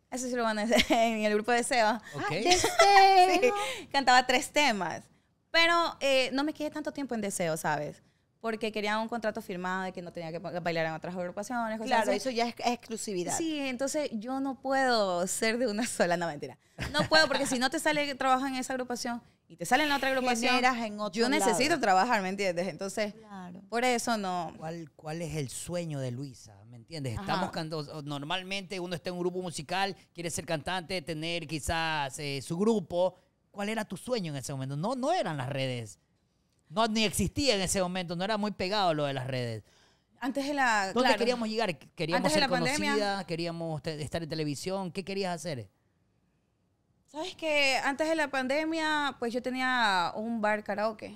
S2: eso sí lo van a decir, en el grupo de Seba. Ah, cantaba tres temas. Pero eh, no me quedé tanto tiempo en deseo, ¿sabes? Porque quería un contrato firmado de que no tenía que bailar en otras agrupaciones. claro, eso ya es exclusividad. Sí, entonces yo no puedo ser de una sola, no mentira. No puedo porque si no te sale trabajo en esa agrupación, y te sale en la otra agrupación. En otro yo necesito trabajar, ¿me entiendes? Entonces, por eso no. ¿Cuál, ¿Cuál es el sueño de Luisa? ¿Me entiendes? Estamos cantando.
S1: Normalmente uno está en un grupo musical, quiere ser cantante, tener quizás eh, su grupo. ¿Cuál era tu sueño en ese momento? No, no eran las redes. No, ni existía en ese momento, no era muy pegado lo de las redes.
S2: Antes de la. ¿Dónde queríamos
S1: llegar? ¿Queríamos ser conocida? ¿Queríamos estar en televisión? ¿Qué querías hacer?
S2: Sabes que antes de la pandemia, pues yo tenía un bar karaoke.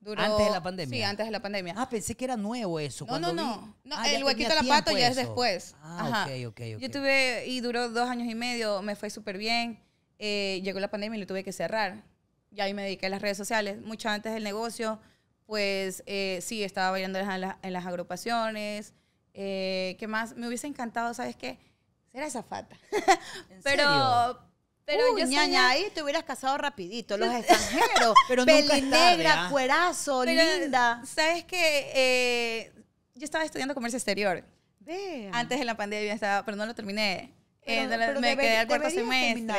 S2: Duró, antes de la pandemia. Sí, antes de la pandemia. Ah, pensé
S1: que era nuevo eso.
S2: No, no, no. Ah, el huequito de la pato ya es después. Ah, Ajá. Okay, ok, ok. Yo tuve, y duró dos años y medio, me fue súper bien. Eh, llegó la pandemia y lo tuve que cerrar. Y ahí me dediqué a las redes sociales. Mucho antes del negocio, pues eh, sí, estaba bailando en, las agrupaciones. Eh, ¿Qué más? Me hubiese encantado, ¿sabes qué? Ser azafata. ¿En Pero... Pero yo ñaña, ahí te hubieras casado rapidito. Los extranjeros, pero negra, cuerazo, pero, linda. Sabes que eh, yo estaba estudiando comercio exterior. Antes de la pandemia estaba, pero no lo terminé. Eh, me quedé al cuarto semestre.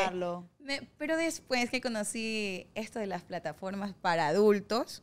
S2: pero después que conocí esto de las plataformas para adultos,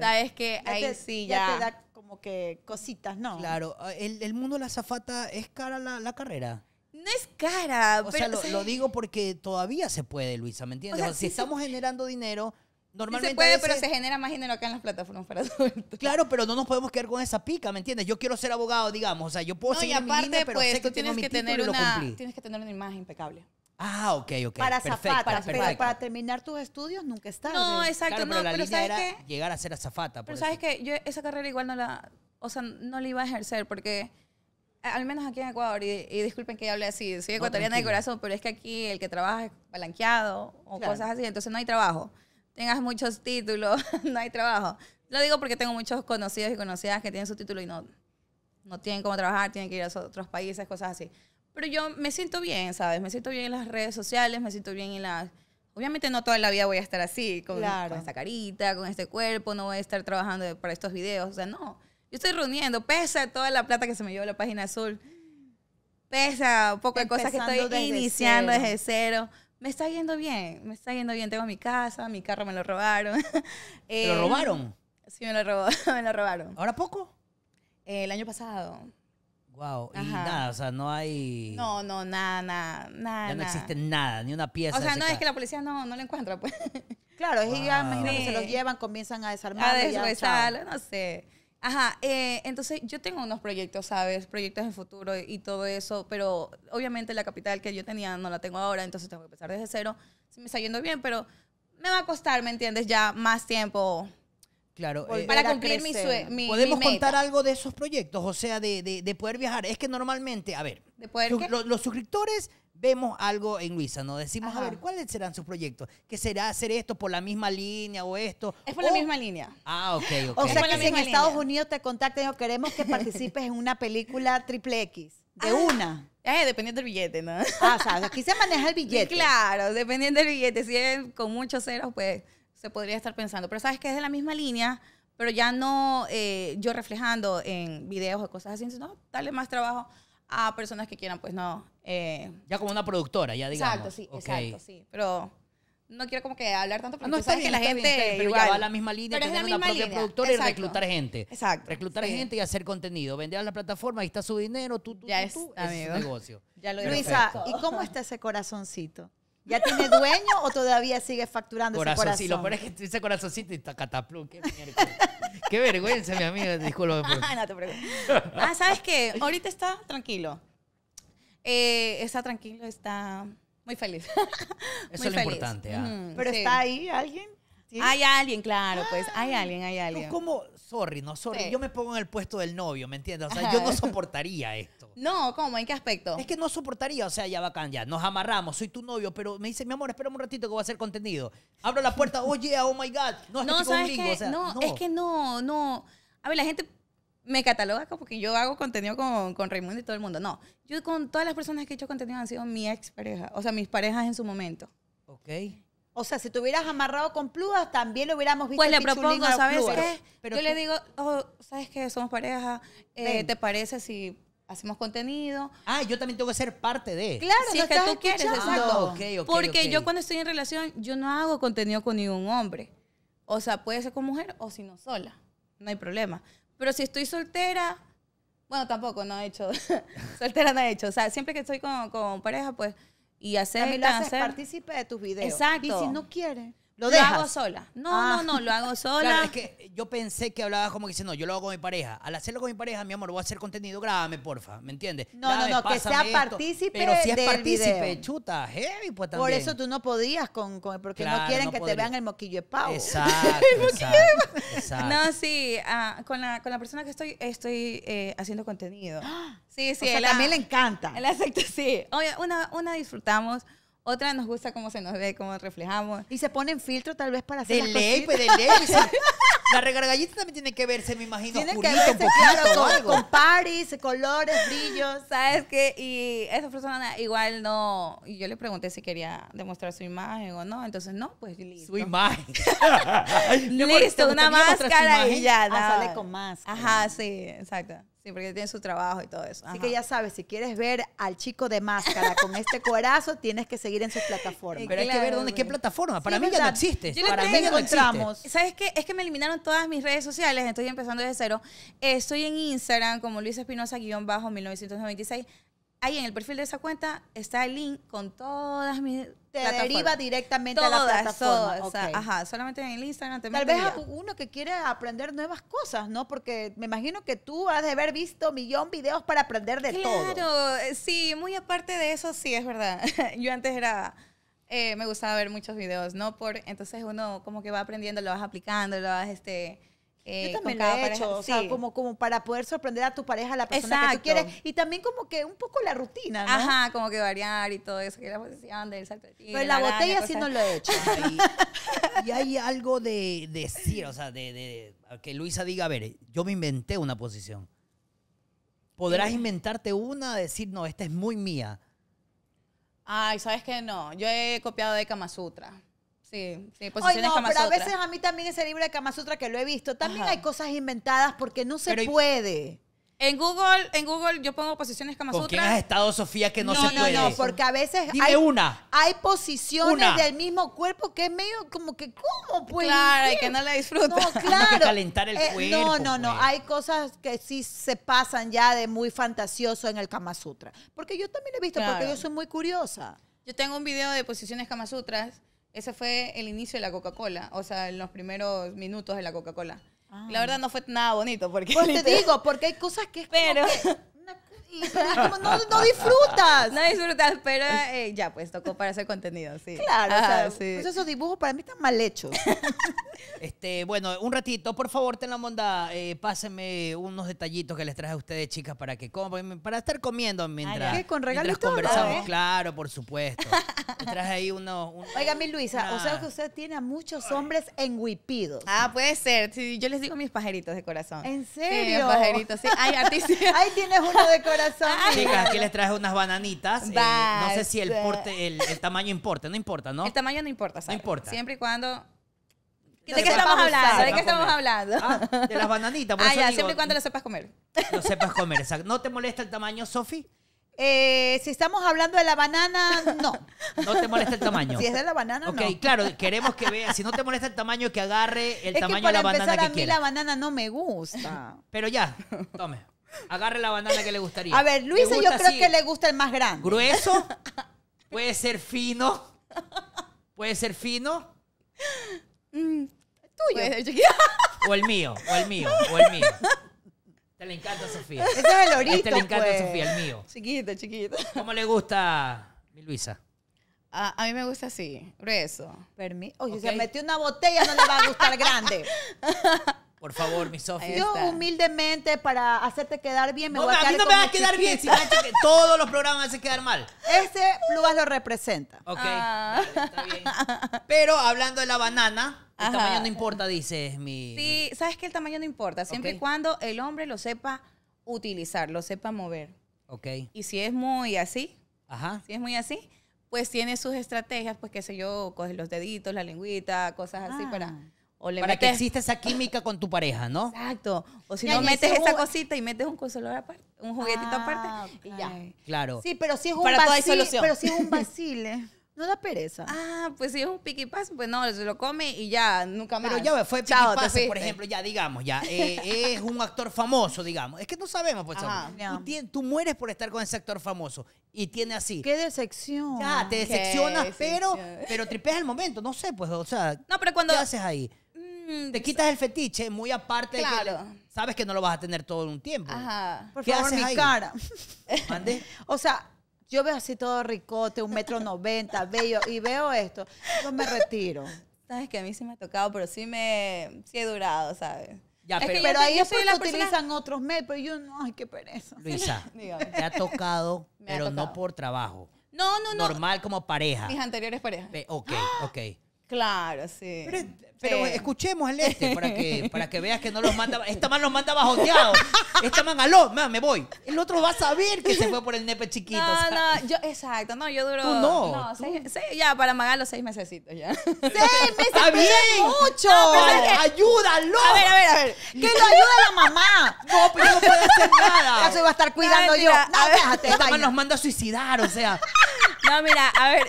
S2: sabes que ahí sí ya, te da como que cositas, ¿no? Claro, el, el mundo de la zafata es cara
S1: la, la carrera. No es cara. O pero, sea, lo, lo, digo porque todavía se puede, Luisa, ¿me
S2: entiendes? O sea, si estamos generando dinero,
S1: normalmente. Sí se puede, pero se
S2: genera más dinero acá en las plataformas para adultos.
S1: Claro, pero no nos podemos quedar con esa pica, ¿me entiendes? Yo quiero ser abogado, digamos. O sea, yo puedo no, aparte, pero pues, tú tienes que tener una,
S2: Tienes que tener una imagen impecable.
S1: Ah, ok, ok. Para perfecto, pero para
S2: terminar tus estudios nunca está. No, exacto, no, pero, sabes era que,
S1: llegar a ser azafata. Pero sabes
S2: que yo esa carrera igual no la, o sea, no la iba a ejercer porque al menos aquí en Ecuador, y, disculpen que hable así, soy ecuatoriana de corazón, pero es que aquí el que trabaja es balanqueado o cosas así, entonces no hay trabajo. Tengas muchos títulos, no hay trabajo. Lo digo porque tengo muchos conocidos y conocidas que tienen su título y no, no tienen cómo trabajar, tienen que ir a otros países, cosas así. Pero yo me siento bien, ¿sabes? Me siento bien en las redes sociales, me siento bien en las... Obviamente no toda la vida voy a estar así, con, con esta carita, con este cuerpo, no voy a estar trabajando para estos videos, o sea, no. Yo estoy reuniendo, pesa toda la plata que se me llevó la página azul, pesa un poco de cosas que estoy iniciando desde cero. Me está yendo bien, me está yendo bien. Tengo mi casa, mi carro me lo robaron. Eh, ¿Me lo robaron? Sí, me lo, robaron. ¿Ahora poco? Eh, el año pasado.
S1: Wow, y nada, o sea, no hay.
S2: No, no, nada, nada, nada. Ya no existe
S1: nada, ni una pieza. O sea, no, es que
S2: la policía no, no lo encuentra, pues. Claro, es que imagino que se los llevan, comienzan a desarmar. A desarmar no sé. Ajá, eh, entonces yo tengo unos proyectos, ¿sabes? Proyectos en futuro y todo eso, pero obviamente la capital que yo tenía no la tengo ahora, entonces tengo que empezar desde cero. si me está yendo bien, pero me va a costar, ¿me entiendes? Ya más tiempo.
S1: Claro, eh, para cumplir mi, mi, Podemos contar algo de esos proyectos, o sea, de, de, poder viajar. Es que normalmente, a ver, los suscriptores vemos algo en Luisa, ¿no? Decimos, a ver, ¿cuáles serán sus proyectos? ¿Qué será hacer esto por la misma línea o esto? Es por la misma línea. Ah, ok, ok. O sea, que si en Estados
S2: Unidos te contactan o queremos que participes en una película triple X, de ah, una. Eh, dependiendo del billete, ¿no? Ah, o sea, aquí se maneja el billete. Claro, dependiendo del billete. Si es con muchos ceros, pues se podría estar pensando. Pero sabes que es de la misma línea, pero ya no eh, yo reflejando en videos o cosas así, sino darle más trabajo a personas que quieran, pues no, eh,
S1: ya como una productora, ya digamos. Exacto, sí, exacto, sí.
S2: Pero no quiero como que hablar tanto porque no, que la gente va a la misma línea pero tener una propia línea. productora y reclutar gente
S1: Exacto. reclutar gente y hacer contenido vender a la plataforma ahí está su dinero tú, ya tú, es, su negocio Luisa y
S2: cómo está ese corazoncito ¿Ya tiene dueño o todavía sigue facturando ese corazón? Sí, lo peor es que
S1: ese corazoncito está cataplum. Qué, vergüenza, mi amiga. Disculpa. Pues.
S2: no te preocupes. Ah, ¿sabes qué? Ahorita está tranquilo. Eh, está tranquilo, está muy feliz. Eso es lo importante.
S1: Ah. Pero está ahí alguien.
S2: Hay alguien, claro, pues. Ah, hay alguien, hay alguien. ¿Cómo?
S1: Sorry, no, sorry. Yo me pongo en el puesto del novio, ¿me entiendes? O sea, yo no soportaría esto.
S2: No, ¿cómo? ¿En qué aspecto? Es
S1: que no soportaría, o sea, ya bacán, ya. Nos amarramos, soy tu novio, pero me dice, mi amor, espera un ratito que voy a hacer
S2: contenido. Abro la puerta, oye, oh, my God. No, es que no, es que no, no. A ver, la gente me cataloga porque yo hago contenido con, con, Raimundo y todo el mundo. No, yo con todas las personas que he hecho contenido han sido mi ex pareja, o sea, mis parejas en su momento. Ok. O sea, si te hubieras amarrado con plumas, también lo hubiéramos visto. Pues le propongo, ¿sabes qué? Pero yo le digo, oh, ¿sabes qué? Somos pareja, eh, ¿te parece si hacemos contenido. Ah, yo también tengo que ser parte
S1: de. Claro, si es que tú quieres, exacto. Ah, porque yo
S2: cuando estoy en relación, yo no hago contenido con ningún hombre. O sea, puede ser con mujer o si no sola. No hay problema. Pero si estoy soltera, bueno, tampoco, no he hecho, soltera no he hecho. O sea, siempre que estoy con, con pareja, pues, y hacer... También lo de tus videos. Exacto. Y si no quieres... ¿Lo, dejas? hago sola. No, ah. no, no, lo hago sola. Claro, es que yo pensé que hablabas
S1: como que dice, no, yo lo hago con mi pareja. Al hacerlo con mi pareja, mi amor, voy a hacer contenido, grábame, porfa, ¿me entiendes? No, no, no, que sea partícipe Pero si es partícipe, chuta, heavy, pues también. Por eso
S2: tú no podías con, porque no quieren que te vean el moquillo de pavo. Exacto, exacto, No, sí, ah, con, la, con la persona que estoy, estoy eh, haciendo contenido. Sí, sí. a sea, le encanta. El acepto, sí. Oye, una, una disfrutamos otra nos gusta cómo se nos ve, cómo reflejamos. Y se ponen filtro tal vez para hacer. De ley, pues de ley. Pues, la regargallita también tiene que verse, me imagino, tiene que verse, un poquito, claro, con, algo. con paris, colores, brillos. ¿Sabes qué? Y esa persona igual no. Y yo le pregunté si quería demostrar su imagen o no. Entonces, no, pues listo. Su imagen. listo, una máscara y ya. Ah, sale con máscara. Ajá, sí, exacto. Sí, porque tiene su trabajo y todo eso. Así que ya sabes, si quieres ver al chico de máscara con este corazo tienes que seguir en su plataforma. Eh, Pero hay que ver dónde, qué plataforma. Para mí ya no existe. Para mí encontramos. ¿Sabes qué? Es que me eliminaron todas mis redes sociales, estoy empezando desde cero. estoy en Instagram como Luis Espinosa-1996 ahí en el perfil de esa cuenta está el link con todas mis te deriva directamente a la plataforma. ajá, solamente en el Instagram te Tal vez uno que quiere aprender nuevas cosas, ¿no? Porque me imagino que tú has de haber visto millón videos para aprender de todo. Claro, eh, sí, muy aparte de eso, sí, es verdad. Yo antes era... Eh, me gustaba ver muchos videos, ¿no? Por, entonces uno como que va aprendiendo, lo vas aplicando, lo vas este, eh, yo también lo he hecho, como, como para poder sorprender a tu pareja, a la persona que tú quieres. Y también como que un poco la rutina, Ajá, como que variar y todo eso, que la posición Pero la, botella sí no lo he hecho.
S1: y, hay algo de, decir, o sea, de, que Luisa diga, a ver, yo me inventé una posición. Podrás inventarte una, decir, no, esta es muy mía.
S2: Ay, ¿sabes qué? No, yo he copiado de Kama Sutra. Posiciones no, Pero a veces a mí también ese libro de Kama que lo he visto, también hay cosas inventadas porque no se puede. En Google, en Google yo pongo posiciones Kama Sutra. ¿Con quién has
S1: estado, Sofía, que no, se puede? No, no, porque
S2: a veces Dime hay, una. hay posiciones del mismo cuerpo que es medio como que, ¿cómo puede Claro, y que no la disfruta. No, claro. que calentar el eh, cuerpo. No, no, pues. no. Hay cosas que sí se pasan ya de muy fantasioso en el Kama Sutra. Porque yo también lo he visto, porque yo soy muy curiosa. Yo tengo un video de posiciones Kama Sutras ese fue el inicio de la Coca-Cola, o sea, en los primeros minutos de la Coca-Cola. Ah. La verdad no fue nada bonito porque... Pues te digo, porque hay cosas que es Como no, disfrutas. No disfrutas, pero eh, ya, pues tocó para hacer contenido, sí. Claro, pues esos dibujos para mí están mal hechos.
S1: Este, bueno, un ratito, por favor, ten la monda, eh, pásenme unos detallitos que les traje a ustedes, chicas, para que coman, para estar comiendo mientras,
S2: ¿Con regalos conversamos. Ah, ¿eh?
S1: Claro, por supuesto. traje ahí unos...
S2: Oiga, mi Luisa, o sea ah. que usted tiene a muchos hombres enguipidos. Ah, puede ser. yo les digo mis pajeritos de corazón. ¿En serio? Sí, mis pajeritos, sí. Ay, a sí. Ahí tienes uno de corazón. Ah. Chicas, aquí
S1: les traje unas bananitas. Eh, no sé si el porte, el, tamaño importa, no importa, ¿no? El tamaño no importa, ¿sabes? No importa.
S2: Siempre y cuando. ¿De, qué estamos hablando? ¿De qué estamos hablando? Ah, de las bananitas. Por ah, siempre y cuando lo sepas comer.
S1: Lo sepas comer, ¿No te molesta el tamaño, Sofi?
S2: Eh, si estamos hablando de la banana, no.
S1: No te molesta el tamaño. Si es de
S2: la banana, no. Ok, claro,
S1: queremos que veas. Si no te molesta el tamaño, que agarre el tamaño de la banana que a mí la
S2: banana no me gusta.
S1: Pero ya, tome. Agarre la banana que le gustaría. A ver, Luisa, yo creo que le gusta el más grande. Grueso. Puede ser fino. Puede ser fino. Mm, tuyo. O el mío, o el mío, o el mío.
S2: Te le encanta Sofía. Ese es el orito, Te este le encanta pues. Sofía, el mío. Chiquito, chiquito. ¿Cómo le
S1: gusta mi Luisa?
S2: a, mí me gusta así, grueso. Permi Oye, okay. se metió una botella, no le va a gustar grande.
S1: Por favor, mi Sofía. Yo
S2: humildemente para hacerte quedar bien me voy a, a mí no me va a quedar bien, si
S1: todos los programas me hacen quedar mal. Ese lugar lo representa. Ok,
S2: ah.
S1: Pero hablando de la banana, el tamaño no importa, dices mi. Sí,
S2: sabes que el tamaño no importa, siempre y cuando el hombre lo sepa utilizar, lo sepa mover. Ok. Y si es muy así, si es muy así, pues tiene sus estrategias, pues qué sé yo, coge los deditos, la lengüita, cosas así ah. para para que exista
S1: esa química con tu pareja, ¿no? Exacto.
S2: O si no metes esa cosita y metes un consolador aparte, un juguetito ah, aparte y ya.
S1: Claro. Sí, pero si es un para vacile, pero si es un
S2: vacile. No da pereza. Ah, pues si es un piqui pues no, se lo come y ya, nunca más. Pero ya fue piqui por ejemplo, ya digamos, ya eh,
S1: es un actor famoso, digamos. Es que no sabemos, pues, Ajá, tú, mueres por estar con ese actor famoso y tiene así. Qué
S2: decepción. Ya, te decepcionas, pero,
S1: pero tripeas el momento, no sé, pues, o sea, no, pero cuando, ¿qué haces ahí? Mm, te quitas el fetiche muy aparte de que sabes que no lo vas a tener todo en un tiempo.
S2: Ajá. Por favor, mi cara. o sea, yo veo así todo ricote, un metro noventa, bello, y veo esto. Yo me retiro. Sabes que a mí sí me ha tocado, pero sí me sí he durado, ¿sabes?
S1: Ya, pero, ahí es utilizan
S2: otros medios, pero yo no, ay, qué pereza. Luisa, te ha
S1: tocado, pero no por trabajo. No, no, no. Normal como pareja. Mis
S2: anteriores parejas.
S1: ok, ok.
S2: Claro, sí. Pero, pero escuchemos al este para que,
S1: para que veas que no los manda. Esta man los manda bajoteados. Esta man, aló, me voy. El otro va a saber que se fue por el nepe chiquito. No, no,
S2: yo, exacto, no, yo duro. Tú no. no ya, para amagarlo seis mesecitos ya. ¡Seis meses! ¡Está bien! ¡Mucho! ¡Ayúdalo! A ver, a ver, a ver. Que lo ayude la mamá. No, pero no puede hacer nada. Eso iba a estar cuidando yo. No, déjate. Esta man nos manda
S1: a suicidar, o sea.
S2: No, mira, a ver.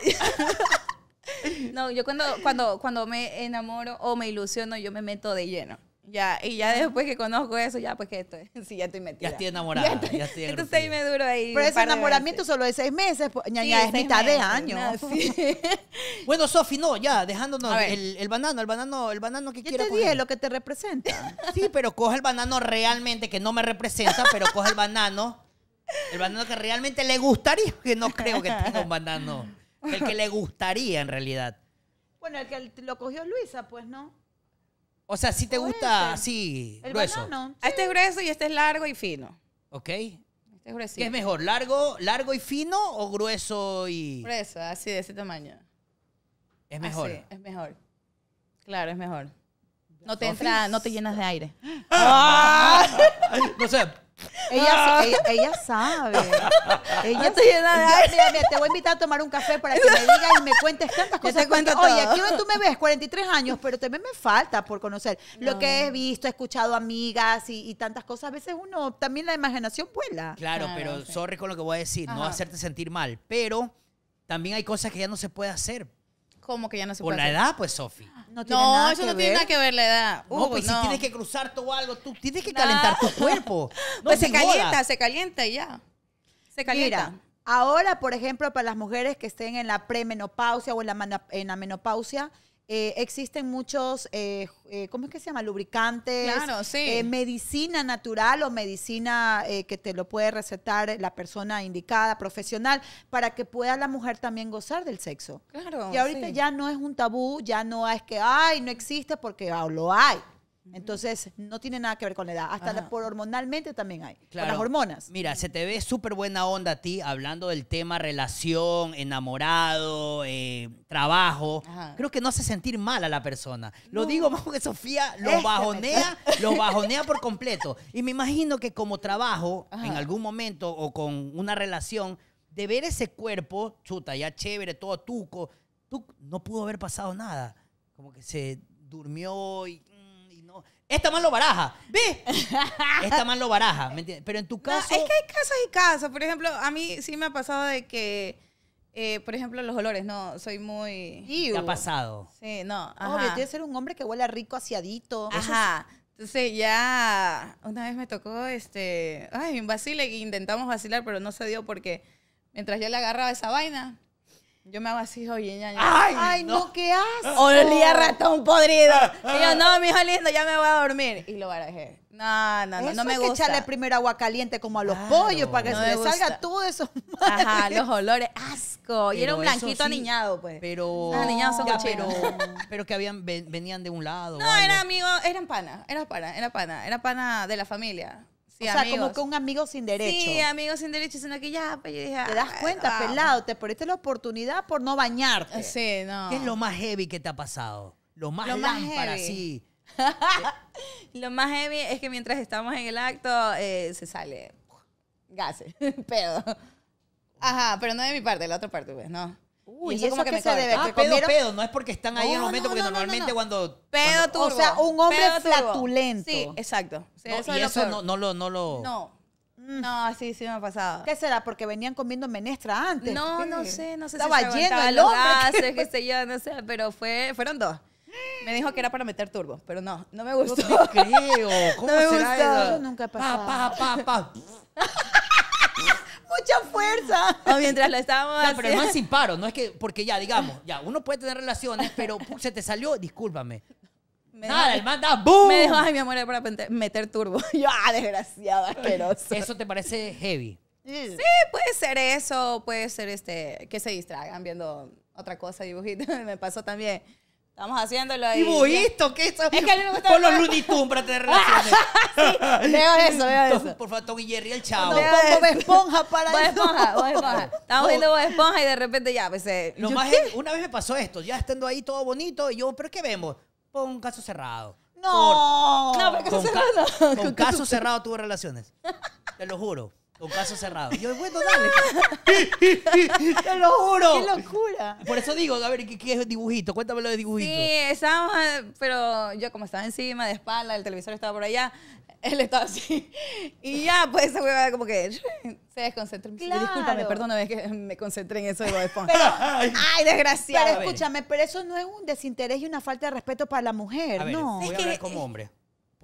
S2: No, yo cuando, cuando, cuando me enamoro o me ilusiono, yo me meto de lleno. Ya, y ya después que conozco eso, ya pues que estoy sí, ya estoy metida. Ya estoy enamorada, ya estoy, Entonces ahí me duro ahí. Pero ese enamoramiento solo de seis meses, pues, ya, es mitad de año. bueno, Sofi, no, ya,
S1: dejándonos el, banano, el banano, el banano que Yo te lo que te representa. sí, pero coge el banano realmente, que no me representa, pero coge el banano. El banano que realmente le gustaría, que no creo que tenga un banano. El que le gustaría en realidad.
S2: Bueno, el que lo cogió Luisa, pues, ¿no?
S1: O sea, si te gusta así, sí, grueso. Ah, este es grueso y este es largo y fino. Ok. Este
S2: es gruesito. ¿Qué es mejor,
S1: largo, largo y fino o grueso y...?
S2: Grueso, así, de ese tamaño. Es mejor. Así, es mejor. Claro, es mejor.
S1: No te entra, no te
S2: llenas de aire. Ah. Ah. no sé, Ah. Ella, ella, sabe. Ella, llena te voy a invitar a tomar un café para que me digas y me cuentes tantas cosas. Oye, aquí tú me ves, 43 años, pero también me falta por conocer lo que he visto, he escuchado amigas y, tantas cosas. A veces uno, también la imaginación vuela. Claro, pero sí.
S1: sorry con lo que voy a decir, no hacerte sentir mal, pero también hay cosas que ya no se puede hacer
S2: como que ya no se puede? Por la edad,
S1: pues, Sofi. No,
S2: eso no tiene nada que ver la edad. no, pues si tienes que cruzar todo algo, tú tienes que calentar tu
S1: cuerpo. pues se calienta,
S2: se calienta y ya. Se calienta. Mira, ahora, por ejemplo, para las mujeres que estén en la premenopausia o en la menopausia, eh, existen muchos, eh, eh, ¿cómo es que se llama? Lubricantes, eh, medicina natural o medicina que te lo puede recetar la persona indicada, profesional, para que pueda la mujer también gozar del sexo. Y ahorita ya no es un tabú, ya no es que, ay, no existe porque ah, lo hay. Entonces, no tiene nada que ver con la edad. Hasta por hormonalmente también hay. Con las
S1: hormonas. Mira, se te ve súper buena onda a ti hablando del tema relación, enamorado, eh, trabajo. Creo que no hace sentir mal a la persona. Lo digo más porque Sofía lo bajonea, lo bajonea por completo. Y me imagino que como trabajo, en algún momento o con una relación, de ver ese cuerpo, chuta, ya chévere, todo tuco, tú, no pudo haber pasado nada. Como que se
S2: durmió y
S1: esta más lo baraja. ¿Ves? Esta más lo baraja. ¿me entiendes? Pero en tu caso.
S2: No, es que hay casas y casas. Por ejemplo, a mí sí me ha pasado de que. Eh, por ejemplo, los olores, no, soy muy... Iu. ha
S1: pasado?
S2: Sí, no. Ajá. Obvio, tiene que ser un hombre que huela rico, asiadito. Ajá. Entonces ya una vez me tocó, este, ay, un vacile, intentamos vacilar, pero no se dio porque mientras yo le agarraba esa vaina, yo me hago así, hoy ¡Ay, Ay no. qué haces Olía ratón podrido. Y yo, no, mijo lindo, ya me voy a dormir. Y lo barajé. No, no, no, no me gusta. que echarle primero agua caliente como a los pollos para que se le salga todo eso. Ajá, los olores, asco. y era un blanquito aniñado,
S1: pues. Pero. Ah, son pero, que habían, venían de un lado. No, eran
S2: amigos, eran pana, eran pana, era pana, era pana de la familia o sea, como que
S1: un amigo sin derecho. Sí, amigo
S2: sin derecho, sino que ya, pues yo dije, Te ah, das cuenta, pelado,
S1: te perdiste la oportunidad por no bañarte. Sí, no. ¿Qué es lo más heavy que te ha pasado? Lo más lo sí.
S2: lo más heavy es que mientras estamos en el acto, eh, se sale gases, pedo. Ajá, pero no de mi parte, de la otra parte, pues, no. ¿y eso, eso que, me se debe? Ah, pedo, pedo, no es porque están ahí en el oh, momento, porque normalmente cuando... Pedo tú, O sea, un hombre flatulento. Sí, exacto. y eso no, no lo... No, no. Mm. No, sí, sí me ha pasado. ¿Qué será? ¿Porque venían comiendo menestra antes? No, no sé, no sé Estaba si se lleno el hombre. qué sé yo, no sé, pero fue, fueron dos. Me dijo que era para meter turbo, pero no, no me gustó. No
S1: creo. ¿Cómo no me gustó. Eso nunca
S2: ha pasado. mucha fuerza.
S1: mientras la estábamos pero no es sin paro, no es que, porque ya, digamos, ya, uno puede tener relaciones, pero se te salió, discúlpame. Me Nada, el boom. Me dejó, ay, mi amor, de meter turbo. Yo, ah, desgraciado, asqueroso. ¿Eso te parece heavy?
S2: Sí, puede ser eso, puede ser este, que se distraigan viendo otra cosa, dibujitos. me pasó también Estamos haciéndolo ahí. ¿Y boisto? ¿Qué es eso? Es que a mí me gusta. Por los Looney Tunes para tener relaciones.
S1: veo eso, veo eso. Por favor, Tom y Jerry el chavo. No, Bob Esponja
S2: para Bob Esponja, Bob Esponja.
S1: Estamos viendo Esponja
S2: y de repente ya, pues. Eh, lo más
S1: una vez me pasó esto, ya estando ahí todo bonito, y yo, ¿pero qué vemos? Pon caso cerrado. No. Por, no, pero caso cerrado. con caso cerrado tuve relaciones. Te lo juro. Con caso cerrado. Y yo, bueno, dale. Te lo juro. ¡Qué
S2: locura! Por
S1: eso digo, a ver, ¿qué, qué es dibujito? Cuéntame lo de dibujito. Sí,
S2: estábamos, eh, pero yo como estaba encima, de espalda, el televisor estaba por allá, él estaba así. Y ya, pues esa fue, como que se desconcentró. Claro. Discúlpame, perdóname, es que me concentré en eso de Bob ay, desgraciado. Pero escúchame, pero eso no es un desinterés y una falta de respeto para la mujer, a no. Es voy a hablar como hombre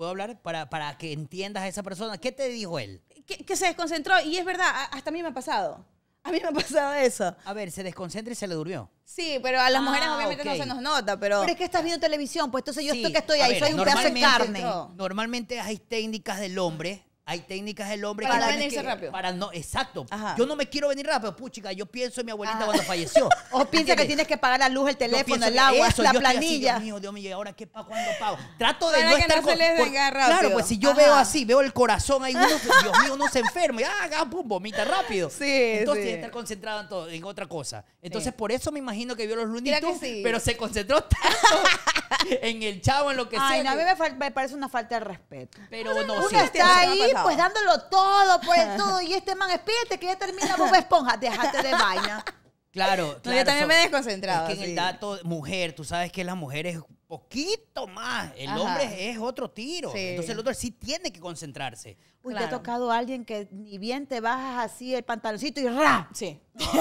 S1: puedo hablar para, para que entiendas a esa persona. ¿Qué te dijo él?
S2: Que, se desconcentró y es verdad, hasta a mí me ha pasado.
S1: A mí me ha pasado eso. A ver, se desconcentra y se le durmió.
S2: Sí, pero a las ah, mujeres obviamente no se nos nota, pero... Pero es que estás viendo televisión, pues entonces yo estoy ahí, soy un pedazo de carne.
S1: Normalmente hay técnicas del hombre hay técnicas del hombre para venirse rápido. Para no, exacto. Yo no me quiero venir rápido, puchica, yo pienso en mi abuelita cuando falleció. o piensa que tienes que pagar la luz, el teléfono, el agua, eso, la planilla. Dios mío, Dios mío, ahora qué pago? ¿Cuándo pago? Trato de para no que estar no se les Claro, pues si yo veo así, veo el corazón ahí, uno, Dios mío, no se enferma, y ah, pum, vomita rápido. Sí, Entonces tiene que estar concentrado en, todo, en otra cosa. Entonces por eso me imagino que vio los lunitos, sí. pero se concentró tanto en el chavo, en lo que Ay, sea. No, a
S2: mí me, parece una falta de respeto.
S1: Pero no, uno está ahí pues
S2: dándolo todo pues todo. Y este man, espérate que ya termina Bob Esponja. Déjate de vaina.
S1: Claro, claro. yo también me he Es que en el dato mujer, tú sabes que las mujeres poquito más. El hombre es otro tiro. Entonces el otro sí tiene que concentrarse.
S2: Uy, te ha tocado a alguien que ni bien te bajas así el pantaloncito y ¡ra! Sí.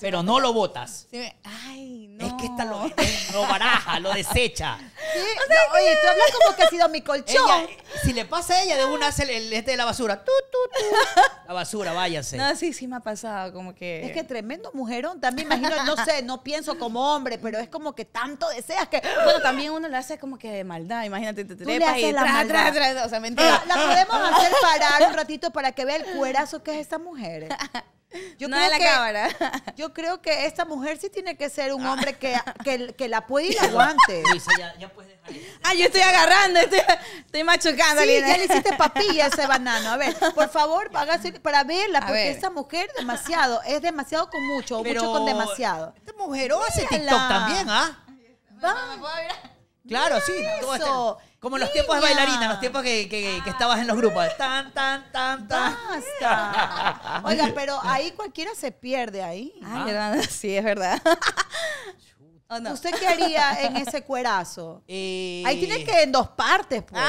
S1: Pero no lo botas. Ay,
S2: no. Es que esta lo, eh,
S1: baraja, lo desecha.
S2: Sí. Oye, tú hablas como que ha sido mi colchón. Eh, si le pasa a ella, de una hace el, este de la basura. Tú, tú,
S1: tú. La basura, váyase. No,
S2: sí, sí me ha pasado, como que... Es que tremendo mujerón. También imagino, no sé, no pienso como hombre, pero es como que tanto deseas que... Bueno, también uno le hace como que de maldad. Imagínate, te trepas y... Tra, tra, o sea, mentira. La, la podemos hacer parar un ratito para que vea el cuerazo que es esta mujer. ¿eh? Yo no creo la que, cámara. Yo creo que esta mujer sí tiene que ser un ah. hombre que, que, la puede y la aguante. ya, puedes Ah, yo estoy agarrando, estoy, estoy machucando. Sí, ya le hiciste papilla ese banano. A ver, por favor, hágase para verla, porque esta mujer demasiado, es demasiado con mucho, o mucho con demasiado. Esta mujer oh, hace TikTok también, ¿ah?
S1: Claro, sí. Eso. Como los tiempos de bailarina, los tiempos que, ah. estabas en los grupos. Tan, tan, tan, tan. Basta. Oiga, pero
S2: ahí cualquiera se pierde ahí. Ah, Sí, es verdad. ¿Usted qué haría en ese cuerazo? Eh, ahí tiene que en dos partes, pues.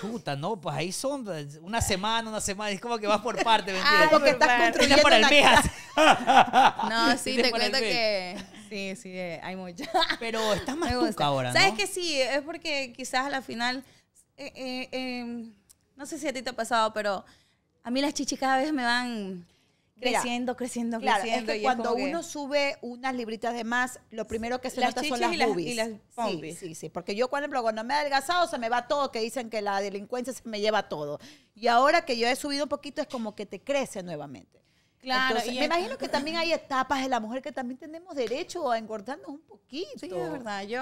S1: Puta, no, pues ahí son una semana, una semana, es como que vas por parte, ¿me entiendes? Ah, porque estás construyendo para el no, sí, te cuento que
S2: Sí, sí, eh, hay muchas. Pero está más tuca ahora, ¿Sabes que sí? Es porque quizás a la final, eh, eh, em, no sé si a ti te ha pasado, pero a mí las chichis cada vez me van... creciendo, creciendo, claro, creciendo. Es cuando uno sube unas libritas de más, lo primero que se nota son las boobies. Y las, sí, sí, sí. Porque yo, por ejemplo, cuando me he adelgazado, se me va todo, que dicen que la delincuencia se me lleva todo. Y ahora que yo he subido un poquito, es como que te crece nuevamente. Claro, me imagino que también hay etapas de la mujer que también tenemos derecho a engordarnos un poquito. Sí, es verdad. Yo,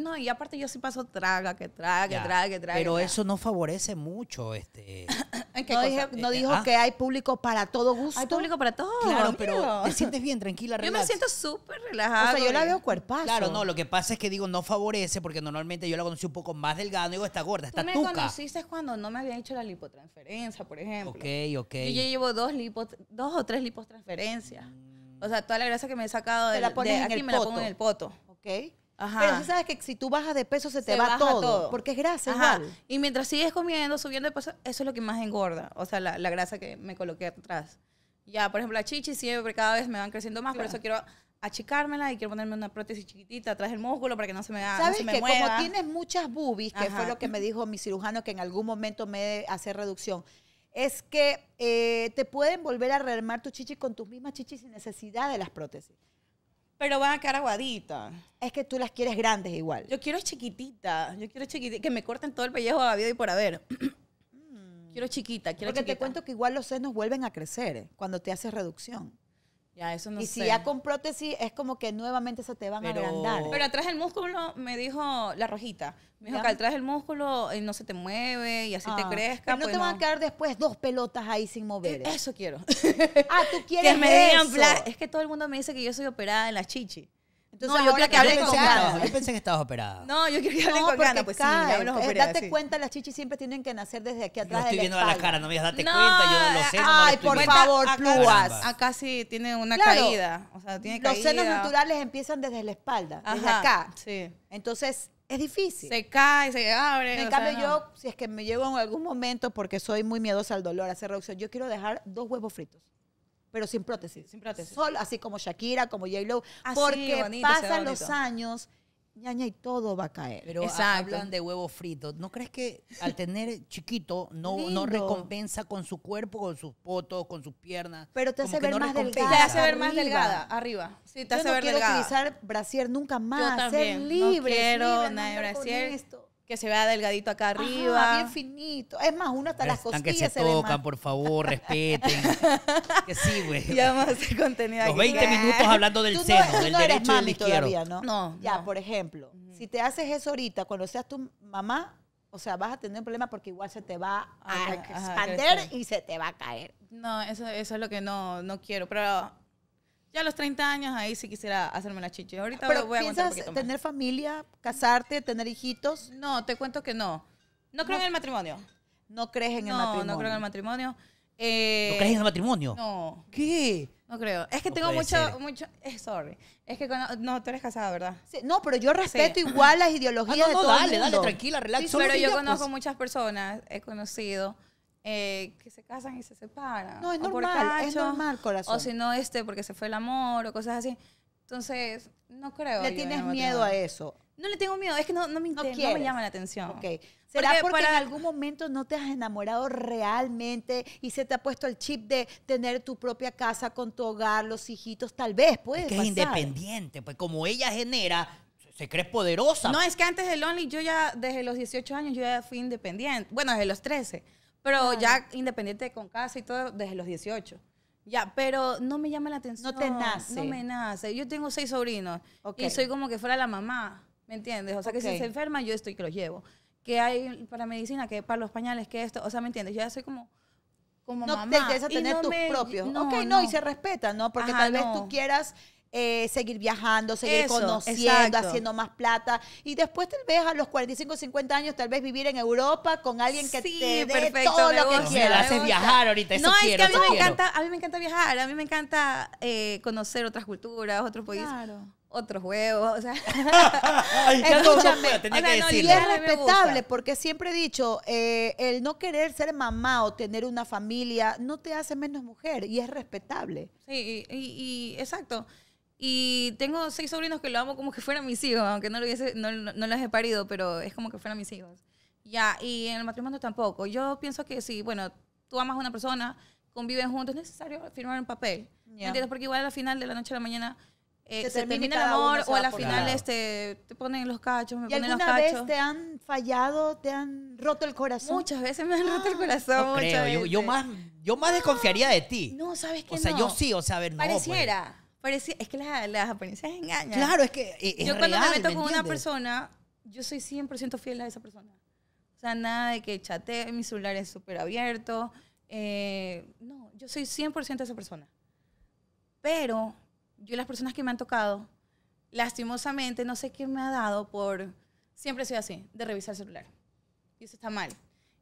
S2: no, y aparte yo sí paso traga, que traga, que traga, que traga. Pero eso
S1: no favorece mucho. este
S2: No, eh, dijo ah. que hay público para todo gusto. Hay público para todo. Claro, pero te sientes bien, tranquila, relax. Yo me siento súper relajada. O sea, yo la veo cuerpazo. Claro, no, lo que
S1: pasa es que digo no favorece porque normalmente yo la conocí un poco más delgada. Digo, está gorda, está Tú me conociste
S2: cuando no me habían hecho la lipotransferencia, por ejemplo. Ok,
S1: ok. Yo llevo
S2: dos lipotransferencias dos o tres lipotransferencias. O sea, toda la grasa que me he sacado de, la aquí el me la pongo en el poto. Ok. Ajá. Pero tú sabes que si tú bajas de peso se te va todo, porque es grasa. Ajá. Y mientras sigues comiendo, subiendo de peso, eso es lo que más engorda, o sea, la, la grasa que me coloqué atrás. Ya, por ejemplo, la chichi siempre cada vez me van creciendo más, por eso quiero achicármela y quiero ponerme una prótesis chiquitita atrás del músculo para que no se me haga, ¿Sabes no que como tienes muchas boobies, que fue lo que me dijo mi cirujano que en algún momento me hacer reducción, es que eh, te pueden volver a rearmar tu chichi con tus mismas chichis sin necesidad de las prótesis. Pero van a quedar aguaditas. Es que tú las quieres grandes igual. Yo quiero chiquitita. Yo quiero chiquititas. Que me corten todo el pellejo a vida y por haber. quiero chiquita, quiero Porque te cuento que igual los senos vuelven a crecer eh, cuando te haces reducción y si ya con prótesis es como que nuevamente se te van a agrandar. Pero atrás del músculo, me dijo la rojita, me dijo que atrás del músculo eh, no se te mueve y así te ah, crezca. Pero no pues te van a quedar después dos pelotas ahí sin mover. Eh, eso quiero. ah, tú quieres que me es que todo el mundo me dice que yo soy operada en la chichi no, yo creo que, hablen con ganas. Yo
S1: pensé que estabas operada.
S2: No, yo quiero que hablen con ganas. pues cae. sí, pues, Date cuenta, las chichis siempre tienen que nacer desde aquí atrás. estoy viendo a la cara,
S1: no me digas, date cuenta, yo lo sé. Ay, por favor, plúas. Ah,
S2: acá sí tiene una caída. los senos naturales empiezan desde la espalda, desde acá. Sí. Entonces, es difícil. Se cae, se abre. En cambio, yo, si es que me llevo en algún momento, porque soy muy miedosa al dolor, a hacer reducción, yo quiero dejar dos huevos fritos pero sin prótesis. Sin prótesis. Sol, así como Shakira, como J-Lo. Ah, porque pasan los años,
S1: ñaña, y todo va a caer. Pero hablan de huevo frito. ¿No crees que al tener chiquito no, recompensa con su cuerpo, con sus potos, con sus piernas? Pero te hace ver más delgada. Te hace ver más delgada,
S2: arriba. Sí, te hace ver delgada. quiero utilizar brasier nunca más. Ser libre. No quiero brasier que se vea delgadito acá arriba. Ajá, bien finito. Es más, uno hasta las costillas que se, tocan,
S1: por favor, respeten. que sí, güey.
S2: Ya vamos contenido Los 20 minutos hablando del seno, del derecho y del izquierdo. ¿no? ¿no? Ya, por ejemplo, si te haces eso ahorita, cuando seas tu mamá, o sea, vas a tener un problema porque igual se te va a expander y se te va a caer. No, eso, eso es lo que no, no quiero. Pero ya a los 30 años ahí sí quisiera hacerme la chicha. Ahorita Pero voy tener familia, casarte, tener hijitos? No, te cuento que no. No creo en el matrimonio. No crees en el matrimonio. No, creo en el matrimonio. ¿No eh, crees en el matrimonio? No. ¿Qué? No creo. Es que tengo mucho, mucho. Eh, sorry. Es que no, tú eres casada, ¿verdad? no, pero yo respeto igual las ideologías ah, de todo dale, Dale, tranquila, relax. pero yo conozco pues. muchas personas, he conocido eh, que se casan y se separan. No, es o normal, es normal, corazón. O si no, este, porque se fue el amor o cosas así. Entonces, no creo. ¿Le tienes miedo a eso? No le tengo miedo, es que no, no me, no me llama la atención. Okay. ¿Será porque, en algún momento no te has enamorado realmente y se te ha puesto el chip de tener tu propia casa con tu hogar, los hijitos? Tal vez, puede que es independiente,
S1: pues como ella genera, se cree poderosa. No, es
S2: que antes de Only yo ya, desde los 18 años, yo ya fui independiente. Bueno, desde los 13 pero ya independiente con casa y todo, desde los 18. Ya, pero no me llama la atención. No te nace. No me nace. Yo tengo seis sobrinos y soy como que fuera la mamá, ¿me entiendes? O sea, que si se enferma, yo estoy que los llevo. Que hay para medicina, que para los pañales, que esto. O sea, ¿me entiendes? Yo ya soy como como no mamá. te interesa tener no tus propios. No, ok, no, y se respeta, ¿no? Porque tal vez tú quieras eh, seguir viajando, seguir conociendo, haciendo más plata. Y después tal vez a los 45, 50 años, tal vez vivir en Europa con alguien que sí, te perfecto, todo lo que quieras. haces viajar ahorita, Eso No, es que a mí, me encanta, a mí me encanta viajar, a mí me encanta eh, conocer otras culturas, otros países. otros huevos, o sea, escúchame, es respetable porque siempre he dicho, eh, el no querer ser mamá o tener una familia no te hace menos mujer y es respetable. Sí, y exacto. Y tengo seis sobrinos que lo amo como que fueran mis hijos, aunque no, no, no, los he parido, pero es como que fueran mis hijos. Ya, y en el matrimonio tampoco. Yo pienso que si, bueno, tú amas a una persona, conviven juntos, es necesario firmar un papel. entiendes? Porque igual a la final de la noche a la mañana eh, se, termina, el amor o a la final este, te ponen los cachos, me ponen los cachos. ¿Alguna vez te han fallado, te han roto el corazón? Muchas veces me han roto el corazón.
S1: Yo, más, yo más desconfiaría de ti.
S2: No, ¿sabes qué? O sea, yo sí, o sea, a ver, no. Pues. Pareciera es que las, las apariencias engañan. Claro, es que. Eh, yo cuando me meto con una persona, yo soy 100% fiel a esa persona. O sea, nada de que chatee, mi celular es súper abierto. Eh, no, yo soy 100% esa persona. Pero yo las personas que me han tocado, lastimosamente, no sé qué me ha dado por... Siempre soy así, de revisar el celular. Y eso está mal.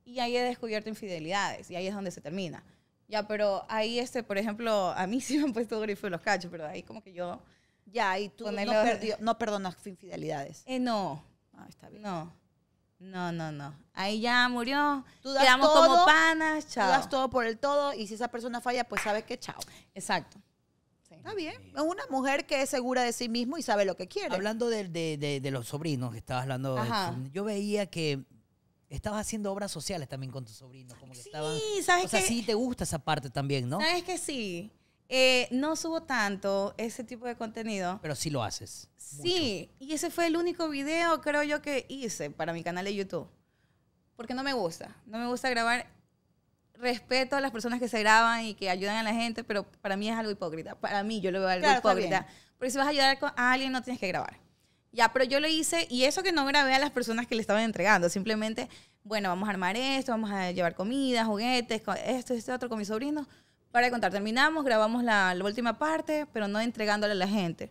S2: Y ahí he descubierto infidelidades y ahí es donde se termina. Ya, pero ahí, este, por ejemplo, a mí sí me han puesto grifo los cachos, pero ahí como que yo... Ya, y tú no, no perdonas infidelidades. Eh, no. Ah, está bien. No. No, no, no. Ahí ya murió. Quedamos como panas, chao. Tú das todo por el todo y si esa persona falla, pues sabe que chao. Exacto. Está bien. Es una mujer que es segura de sí mismo y sabe lo que quiere. Hablando de, de, de, de
S1: los sobrinos que estabas hablando, yo veía que estabas haciendo obras sociales también con tu sobrino. Como que sí, estaban, sabes o sea, sí te gusta esa parte también, ¿no? Sabes
S2: que sí. Eh, no subo tanto ese tipo de contenido.
S1: Pero sí lo haces.
S2: Sí, y ese fue el único video, creo yo, que hice para mi canal de YouTube. Porque no me gusta. No me gusta grabar. Respeto a las personas que se graban y que ayudan a la gente, pero para mí es algo hipócrita. Para mí, yo lo veo algo hipócrita. Porque si vas a ayudar a alguien, no tienes que grabar. Ya, pero yo lo hice y eso que no grabé a las personas que le estaban entregando, simplemente, bueno, vamos a armar esto, vamos a llevar comida, juguetes, esto, este otro con mis sobrinos. Para contar, terminamos, grabamos la, última parte, pero no entregándole a la gente.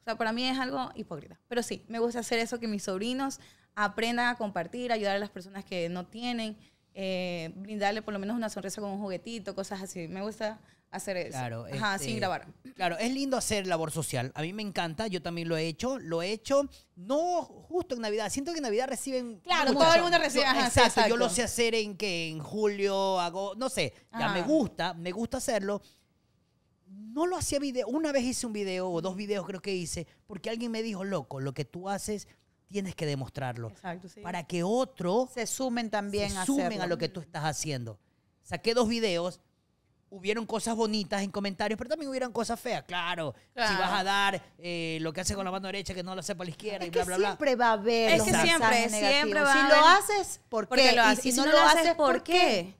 S2: O sea, para mí es algo hipócrita. Pero sí, me gusta hacer eso, que mis sobrinos aprendan a compartir, ayudar a las personas que no tienen, eh, brindarle por lo menos una sonrisa con un juguetito, cosas así. Me gusta hacer eso. Claro, Ajá, sin este, grabar.
S1: Claro, es lindo hacer labor social. A mí me encanta, yo también lo he hecho. Lo he hecho no justo en Navidad. Siento que en Navidad reciben. Claro, todo el mundo recibe. Yo, Ajá, exacto, yo lo sé hacer en que en julio hago. No sé, ya me gusta, me gusta hacerlo. No lo hacía video. Una vez hice un video o dos videos creo que hice, porque alguien me dijo, loco, lo que tú haces tienes que demostrarlo.
S2: Exacto, sí. Para que
S1: otros se sumen también se sumen a lo que tú estás haciendo. Saqué dos videos hubieron cosas bonitas en comentarios, pero también hubieran cosas feas, claro. Si vas a dar eh, lo que hace con la mano derecha, que no lo hace por la izquierda y bla, bla, bla. Siempre
S2: va a haber. Es que siempre, siempre va a haber. Si lo haces, ¿por qué? Y, si no, lo, haces, ¿por, qué?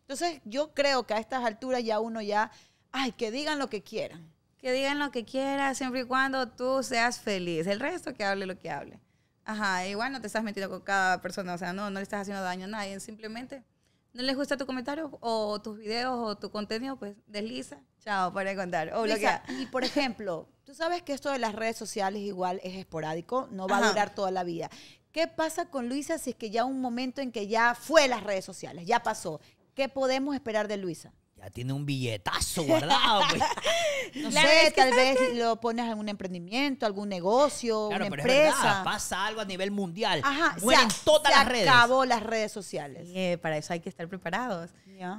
S2: Entonces, yo creo que a estas alturas ya uno ya, ay, que digan lo que quieran. Que digan lo que quieran, siempre y cuando tú seas feliz. El resto que hable lo que hable. Ajá, igual no te estás metiendo con cada persona, o sea, no, no le estás haciendo daño a nadie, simplemente no les gusta tu comentario o tus videos o tu contenido, pues desliza. Chao, para contar. O y por ejemplo, tú sabes que esto de las redes sociales igual es esporádico, no va a durar toda la vida. ¿Qué pasa con Luisa si es que ya un momento en que ya fue las redes sociales, ya pasó? ¿Qué podemos esperar de Luisa?
S1: tiene un billetazo guardado.
S2: no sé, tal vez lo pones en un emprendimiento, algún negocio, claro, una pero empresa. Es verdad, pasa algo a nivel mundial. Ajá, se, todas las redes. acabó las redes sociales. Eh, para eso hay que estar preparados.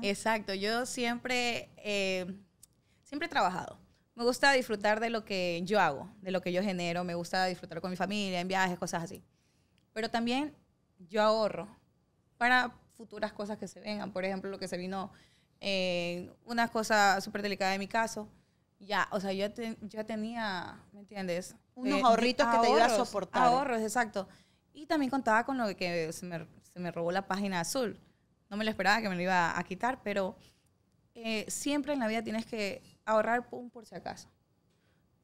S2: Exacto. Yo siempre, eh, siempre he trabajado. Me gusta disfrutar de lo que yo hago, de lo que yo genero. Me gusta disfrutar con mi familia, en viajes, cosas así. Pero también yo ahorro para futuras cosas que se vengan. Por ejemplo, lo que se vino eh, una cosa súper delicada de mi caso. Ya, o sea, yo, ya tenía, ¿me entiendes? Unos eh, ahorritos que te iba a soportar. Ahorros, exacto. Y también contaba con lo que se me, se me, robó la página azul. No me lo esperaba que me lo iba a quitar, pero eh, siempre en la vida tienes que ahorrar pum, por si acaso.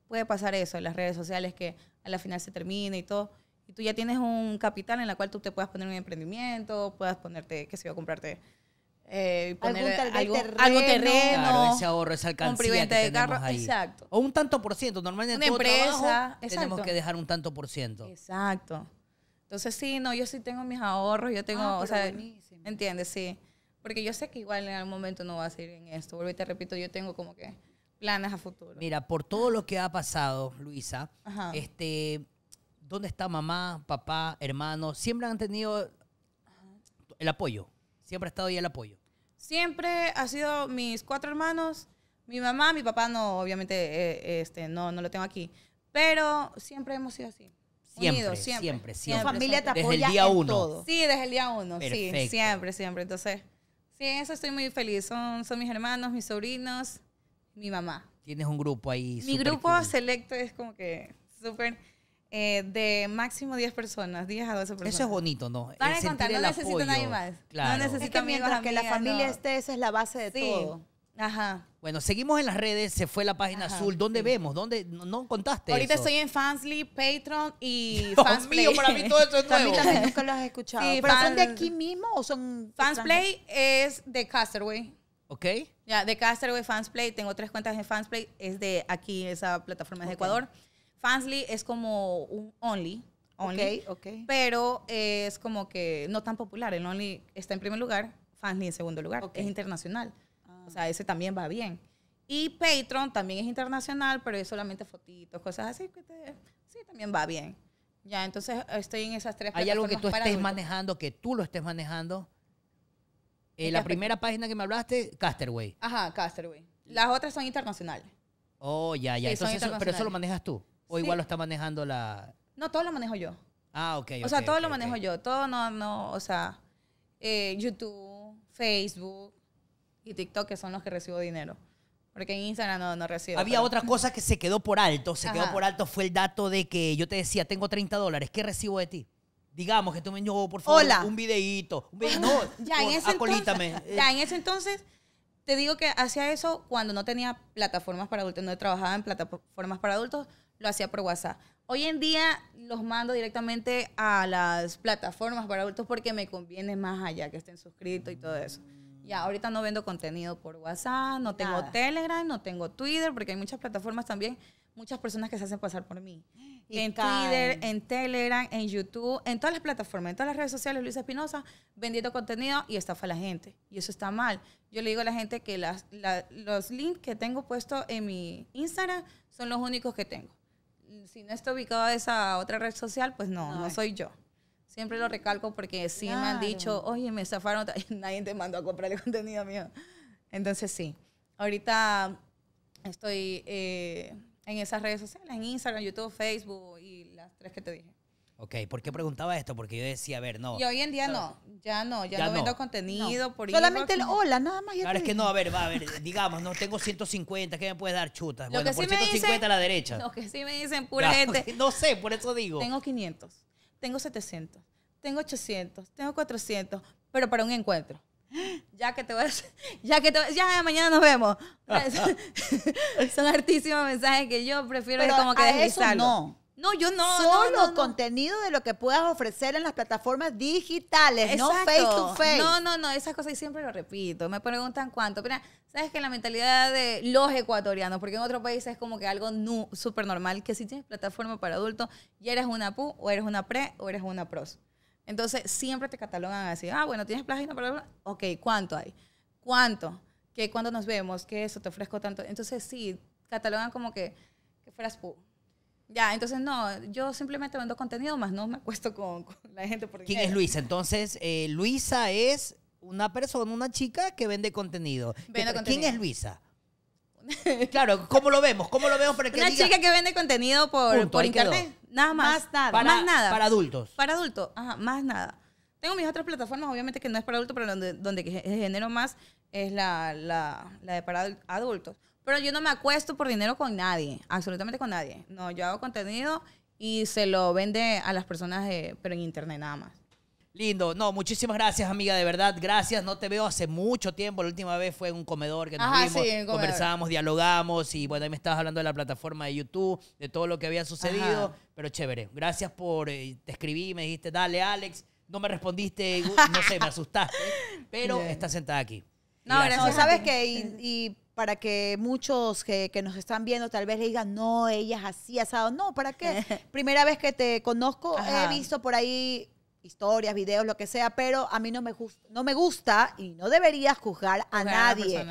S2: Puede pasar eso en las redes sociales que a la final se termina y todo. Y tú ya tienes un capital en la cual tú te puedas poner un emprendimiento, puedas ponerte, qué sé a comprarte eh, algo poner terreno, algo terreno ese ahorro, esa exacto.
S1: O un tanto por ciento, normalmente en Una empresa, tenemos que dejar un tanto por ciento.
S2: Exacto. Entonces sí, no, yo sí tengo mis ahorros, yo tengo, ah, o sea, ¿entiendes? Sí. Porque yo sé que igual en algún momento no va a seguir en esto. Vuelvo y te repito, yo tengo como que planes a futuro.
S1: Mira, por todo lo que ha pasado, Luisa, este ¿dónde está mamá, papá, hermano? Siempre han tenido el apoyo. Siempre ha estado ahí el apoyo
S2: siempre ha sido mis cuatro hermanos, mi mamá, mi papá no, obviamente, eh, este, no, no lo tengo aquí, pero siempre hemos sido así. Siempre, Unidos, siempre, siempre, siempre. familia te apoya desde el día en uno. todo. Sí, desde el día uno, sí, siempre, siempre. Entonces, sí, en eso estoy muy feliz. Son, son mis hermanos, mis sobrinos, mi mamá.
S1: Tienes un grupo ahí. Mi grupo
S2: selecto es como que súper eh, de máximo 10 personas, 10 a 12 personas. Eso es
S1: bonito, ¿no? Van a contar, no necesitan nadie más. No necesitan a que mientras que la familia esté,
S2: esa es la base de todo. Ajá.
S1: Bueno, seguimos en las redes, se fue la página azul. ¿Dónde vemos? ¿Dónde? No, contaste. Ahorita estoy
S2: en Fansly, Patreon y Dios Fansplay. mío, para mí todo eso es nuevo. También nunca lo has escuchado. Sí, ¿Pero son de aquí mismo o son Fansplay es de Casterway Ok. Ya, de Casterway, Fansplay. Tengo tres cuentas en Fansplay. Es de aquí, esa plataforma es de Ecuador. Fansly es como un Only. only Pero es como que no tan popular. El Only está en primer lugar, Fansly en segundo lugar. porque Es internacional. Ah. O sea, ese también va bien. Y Patreon también es internacional, pero es solamente fotitos, cosas así. Que sí, también va bien. Ya, entonces estoy en esas tres. ¿Hay algo que tú estés manejando, que tú lo estés manejando? Eh, la primera
S1: página que me hablaste, Casterway.
S2: Ajá, Casterway. Las otras son internacionales.
S1: Oh, ya, ya. entonces, pero eso lo manejas tú. ¿O igual lo está manejando la...?
S2: No, todo lo manejo yo.
S1: Ah, ok. O sea, todo lo
S2: manejo yo. Todo no, no, o sea, eh, YouTube, Facebook y TikTok, que son los que recibo dinero. Porque en Instagram no, no recibo. Había otras
S1: otra cosa que se quedó por alto, se quedó por alto, fue el dato de que yo te decía, tengo 30 dólares, ¿qué recibo de ti? Digamos que tú me no, por favor, un videíto. Un No, ya, en ese Entonces, ya, en ese
S2: entonces, te digo que hacía eso cuando no tenía plataformas para adultos, no trabajaba en plataformas para adultos lo hacía por WhatsApp. Hoy en día los mando directamente a las plataformas para adultos porque me conviene más allá que estén suscritos y todo eso. Ya, ahorita no vendo contenido por WhatsApp, no tengo Telegram, no tengo Twitter, porque hay muchas plataformas también, muchas personas que se hacen pasar por mí.
S1: en Twitter,
S2: en Telegram, en YouTube, en todas las plataformas, en todas las redes sociales, Luisa Espinosa, vendiendo contenido y estafa a la gente. Y eso está mal. Yo le digo a la gente que las, los links que tengo puesto en mi Instagram son los únicos que tengo si no está ubicado en esa otra red social, pues no, no, soy yo. Siempre lo recalco porque sí me han dicho, oye, me zafaron, nadie te mandó a comprar el contenido mío. Entonces sí, ahorita estoy eh, en esas redes sociales, en Instagram, YouTube, Facebook y las tres que te dije.
S1: Ok, ¿por qué preguntaba esto? Porque yo decía, a ver, no. Y hoy
S2: en día no, ya no, ya, no vendo contenido Solamente el hola, nada más.
S1: claro, es que no, a ver, va, a ver, digamos, no tengo 150, ¿qué me puedes dar chutas? bueno, por 150 a la derecha. Lo
S2: que sí me dicen pura gente. No
S1: sé, por eso digo. Tengo
S2: 500, tengo 700, tengo 800, tengo 400, pero para un encuentro. Ya que te voy a, ya que te vas, ya mañana nos vemos. Son hartísimos mensajes que yo prefiero como que a no. No, yo no. Solo contenido de lo que puedas ofrecer en las plataformas digitales, no face to face. No, no, no, esas cosas siempre lo repito. Me preguntan cuánto. Pero, ¿sabes que La mentalidad de los ecuatorianos, porque en otros países es como que algo súper normal, que si tienes plataforma para adultos, ya eres una PU, o eres una PRE, o eres una PROS. Entonces, siempre te catalogan así. Ah, bueno, tienes página, para adultos. Ok, ¿cuánto hay? ¿Cuánto? ¿Qué, ¿Cuándo nos vemos? ¿Qué eso? ¿Te ofrezco tanto? Entonces, sí, catalogan como que, que fueras PU ya, entonces no, yo simplemente vendo contenido, más no me acuesto con, la gente. Por ¿Quién es Luisa?
S1: Entonces, eh, Luisa es una persona, una chica que vende contenido. ¿Quién es Luisa? claro, ¿cómo lo vemos?
S2: ¿Cómo lo vemos para que Una chica que vende contenido por, internet. Nada más. Más nada. Para, más nada. Para adultos. Para adultos, ajá, más nada. Tengo mis otras plataformas, obviamente que no es para adultos, pero donde, donde genero más es la, la, la de para adultos. Pero yo no me acuesto por dinero con nadie, absolutamente con nadie. No, yo hago contenido y se lo vende a las personas, pero en internet nada más.
S1: Lindo, no, muchísimas gracias amiga, de verdad, gracias, no te veo hace mucho tiempo, la última vez fue en un comedor que nos Ajá, vimos, sí, dialogamos y bueno, ahí me estabas hablando de la plataforma de YouTube, de todo lo que había sucedido, pero chévere, gracias por, eh, te escribí, me dijiste, dale Alex, no me respondiste, no sé, me asustaste, pero estás sentada aquí.
S2: No, pero No, sabes que y para que muchos que, que, nos están viendo tal vez le digan, no, ella es así, asado. No, ¿para qué? Primera vez que te conozco, he visto por ahí historias, videos, lo que sea, pero a mí no me, no me gusta y no deberías juzgar a nadie.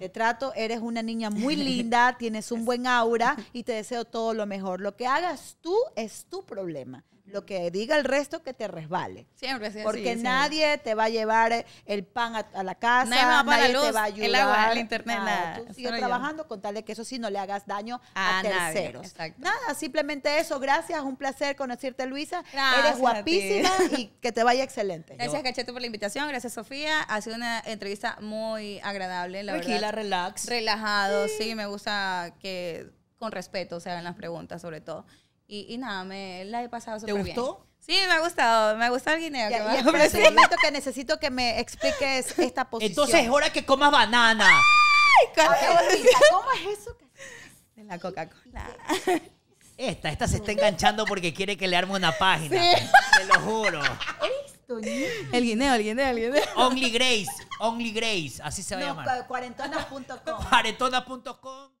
S2: te trato, eres una niña muy linda, tienes un buen aura y te deseo todo lo mejor. Lo que hagas tú es tu problema lo que diga el resto que te resbale. Siempre, Porque nadie te va a llevar el pan a, la casa, nadie, va a la te va a ayudar. internet, Tú sigues trabajando con tal de que eso sí no le hagas daño a, terceros. nada, simplemente eso. Gracias, un placer conocerte, Luisa. Eres guapísima y que te vaya excelente. Gracias, Cachete, por la invitación. Gracias, Sofía. Ha sido una entrevista muy agradable, la verdad. relax. Relajado, sí, me gusta que con respeto se hagan las preguntas, sobre todo. Y, nada, me la he pasado súper bien. ¿Te gustó? Sí, me ha gustado, me ha gustado el guineo. Pero es me momento que necesito que me expliques esta posición. Entonces es hora
S1: que comas banana.
S2: Ay, ¿Cómo es eso? De la Coca-Cola.
S1: Esta, esta se está enganchando porque quiere que le arme una página. Sí. Te lo juro.
S2: El guineo, el guineo, el guineo. Only Grace, Only
S1: Grace, así se ve no, a
S2: Cuarentona.com.
S1: Cuarentona.com.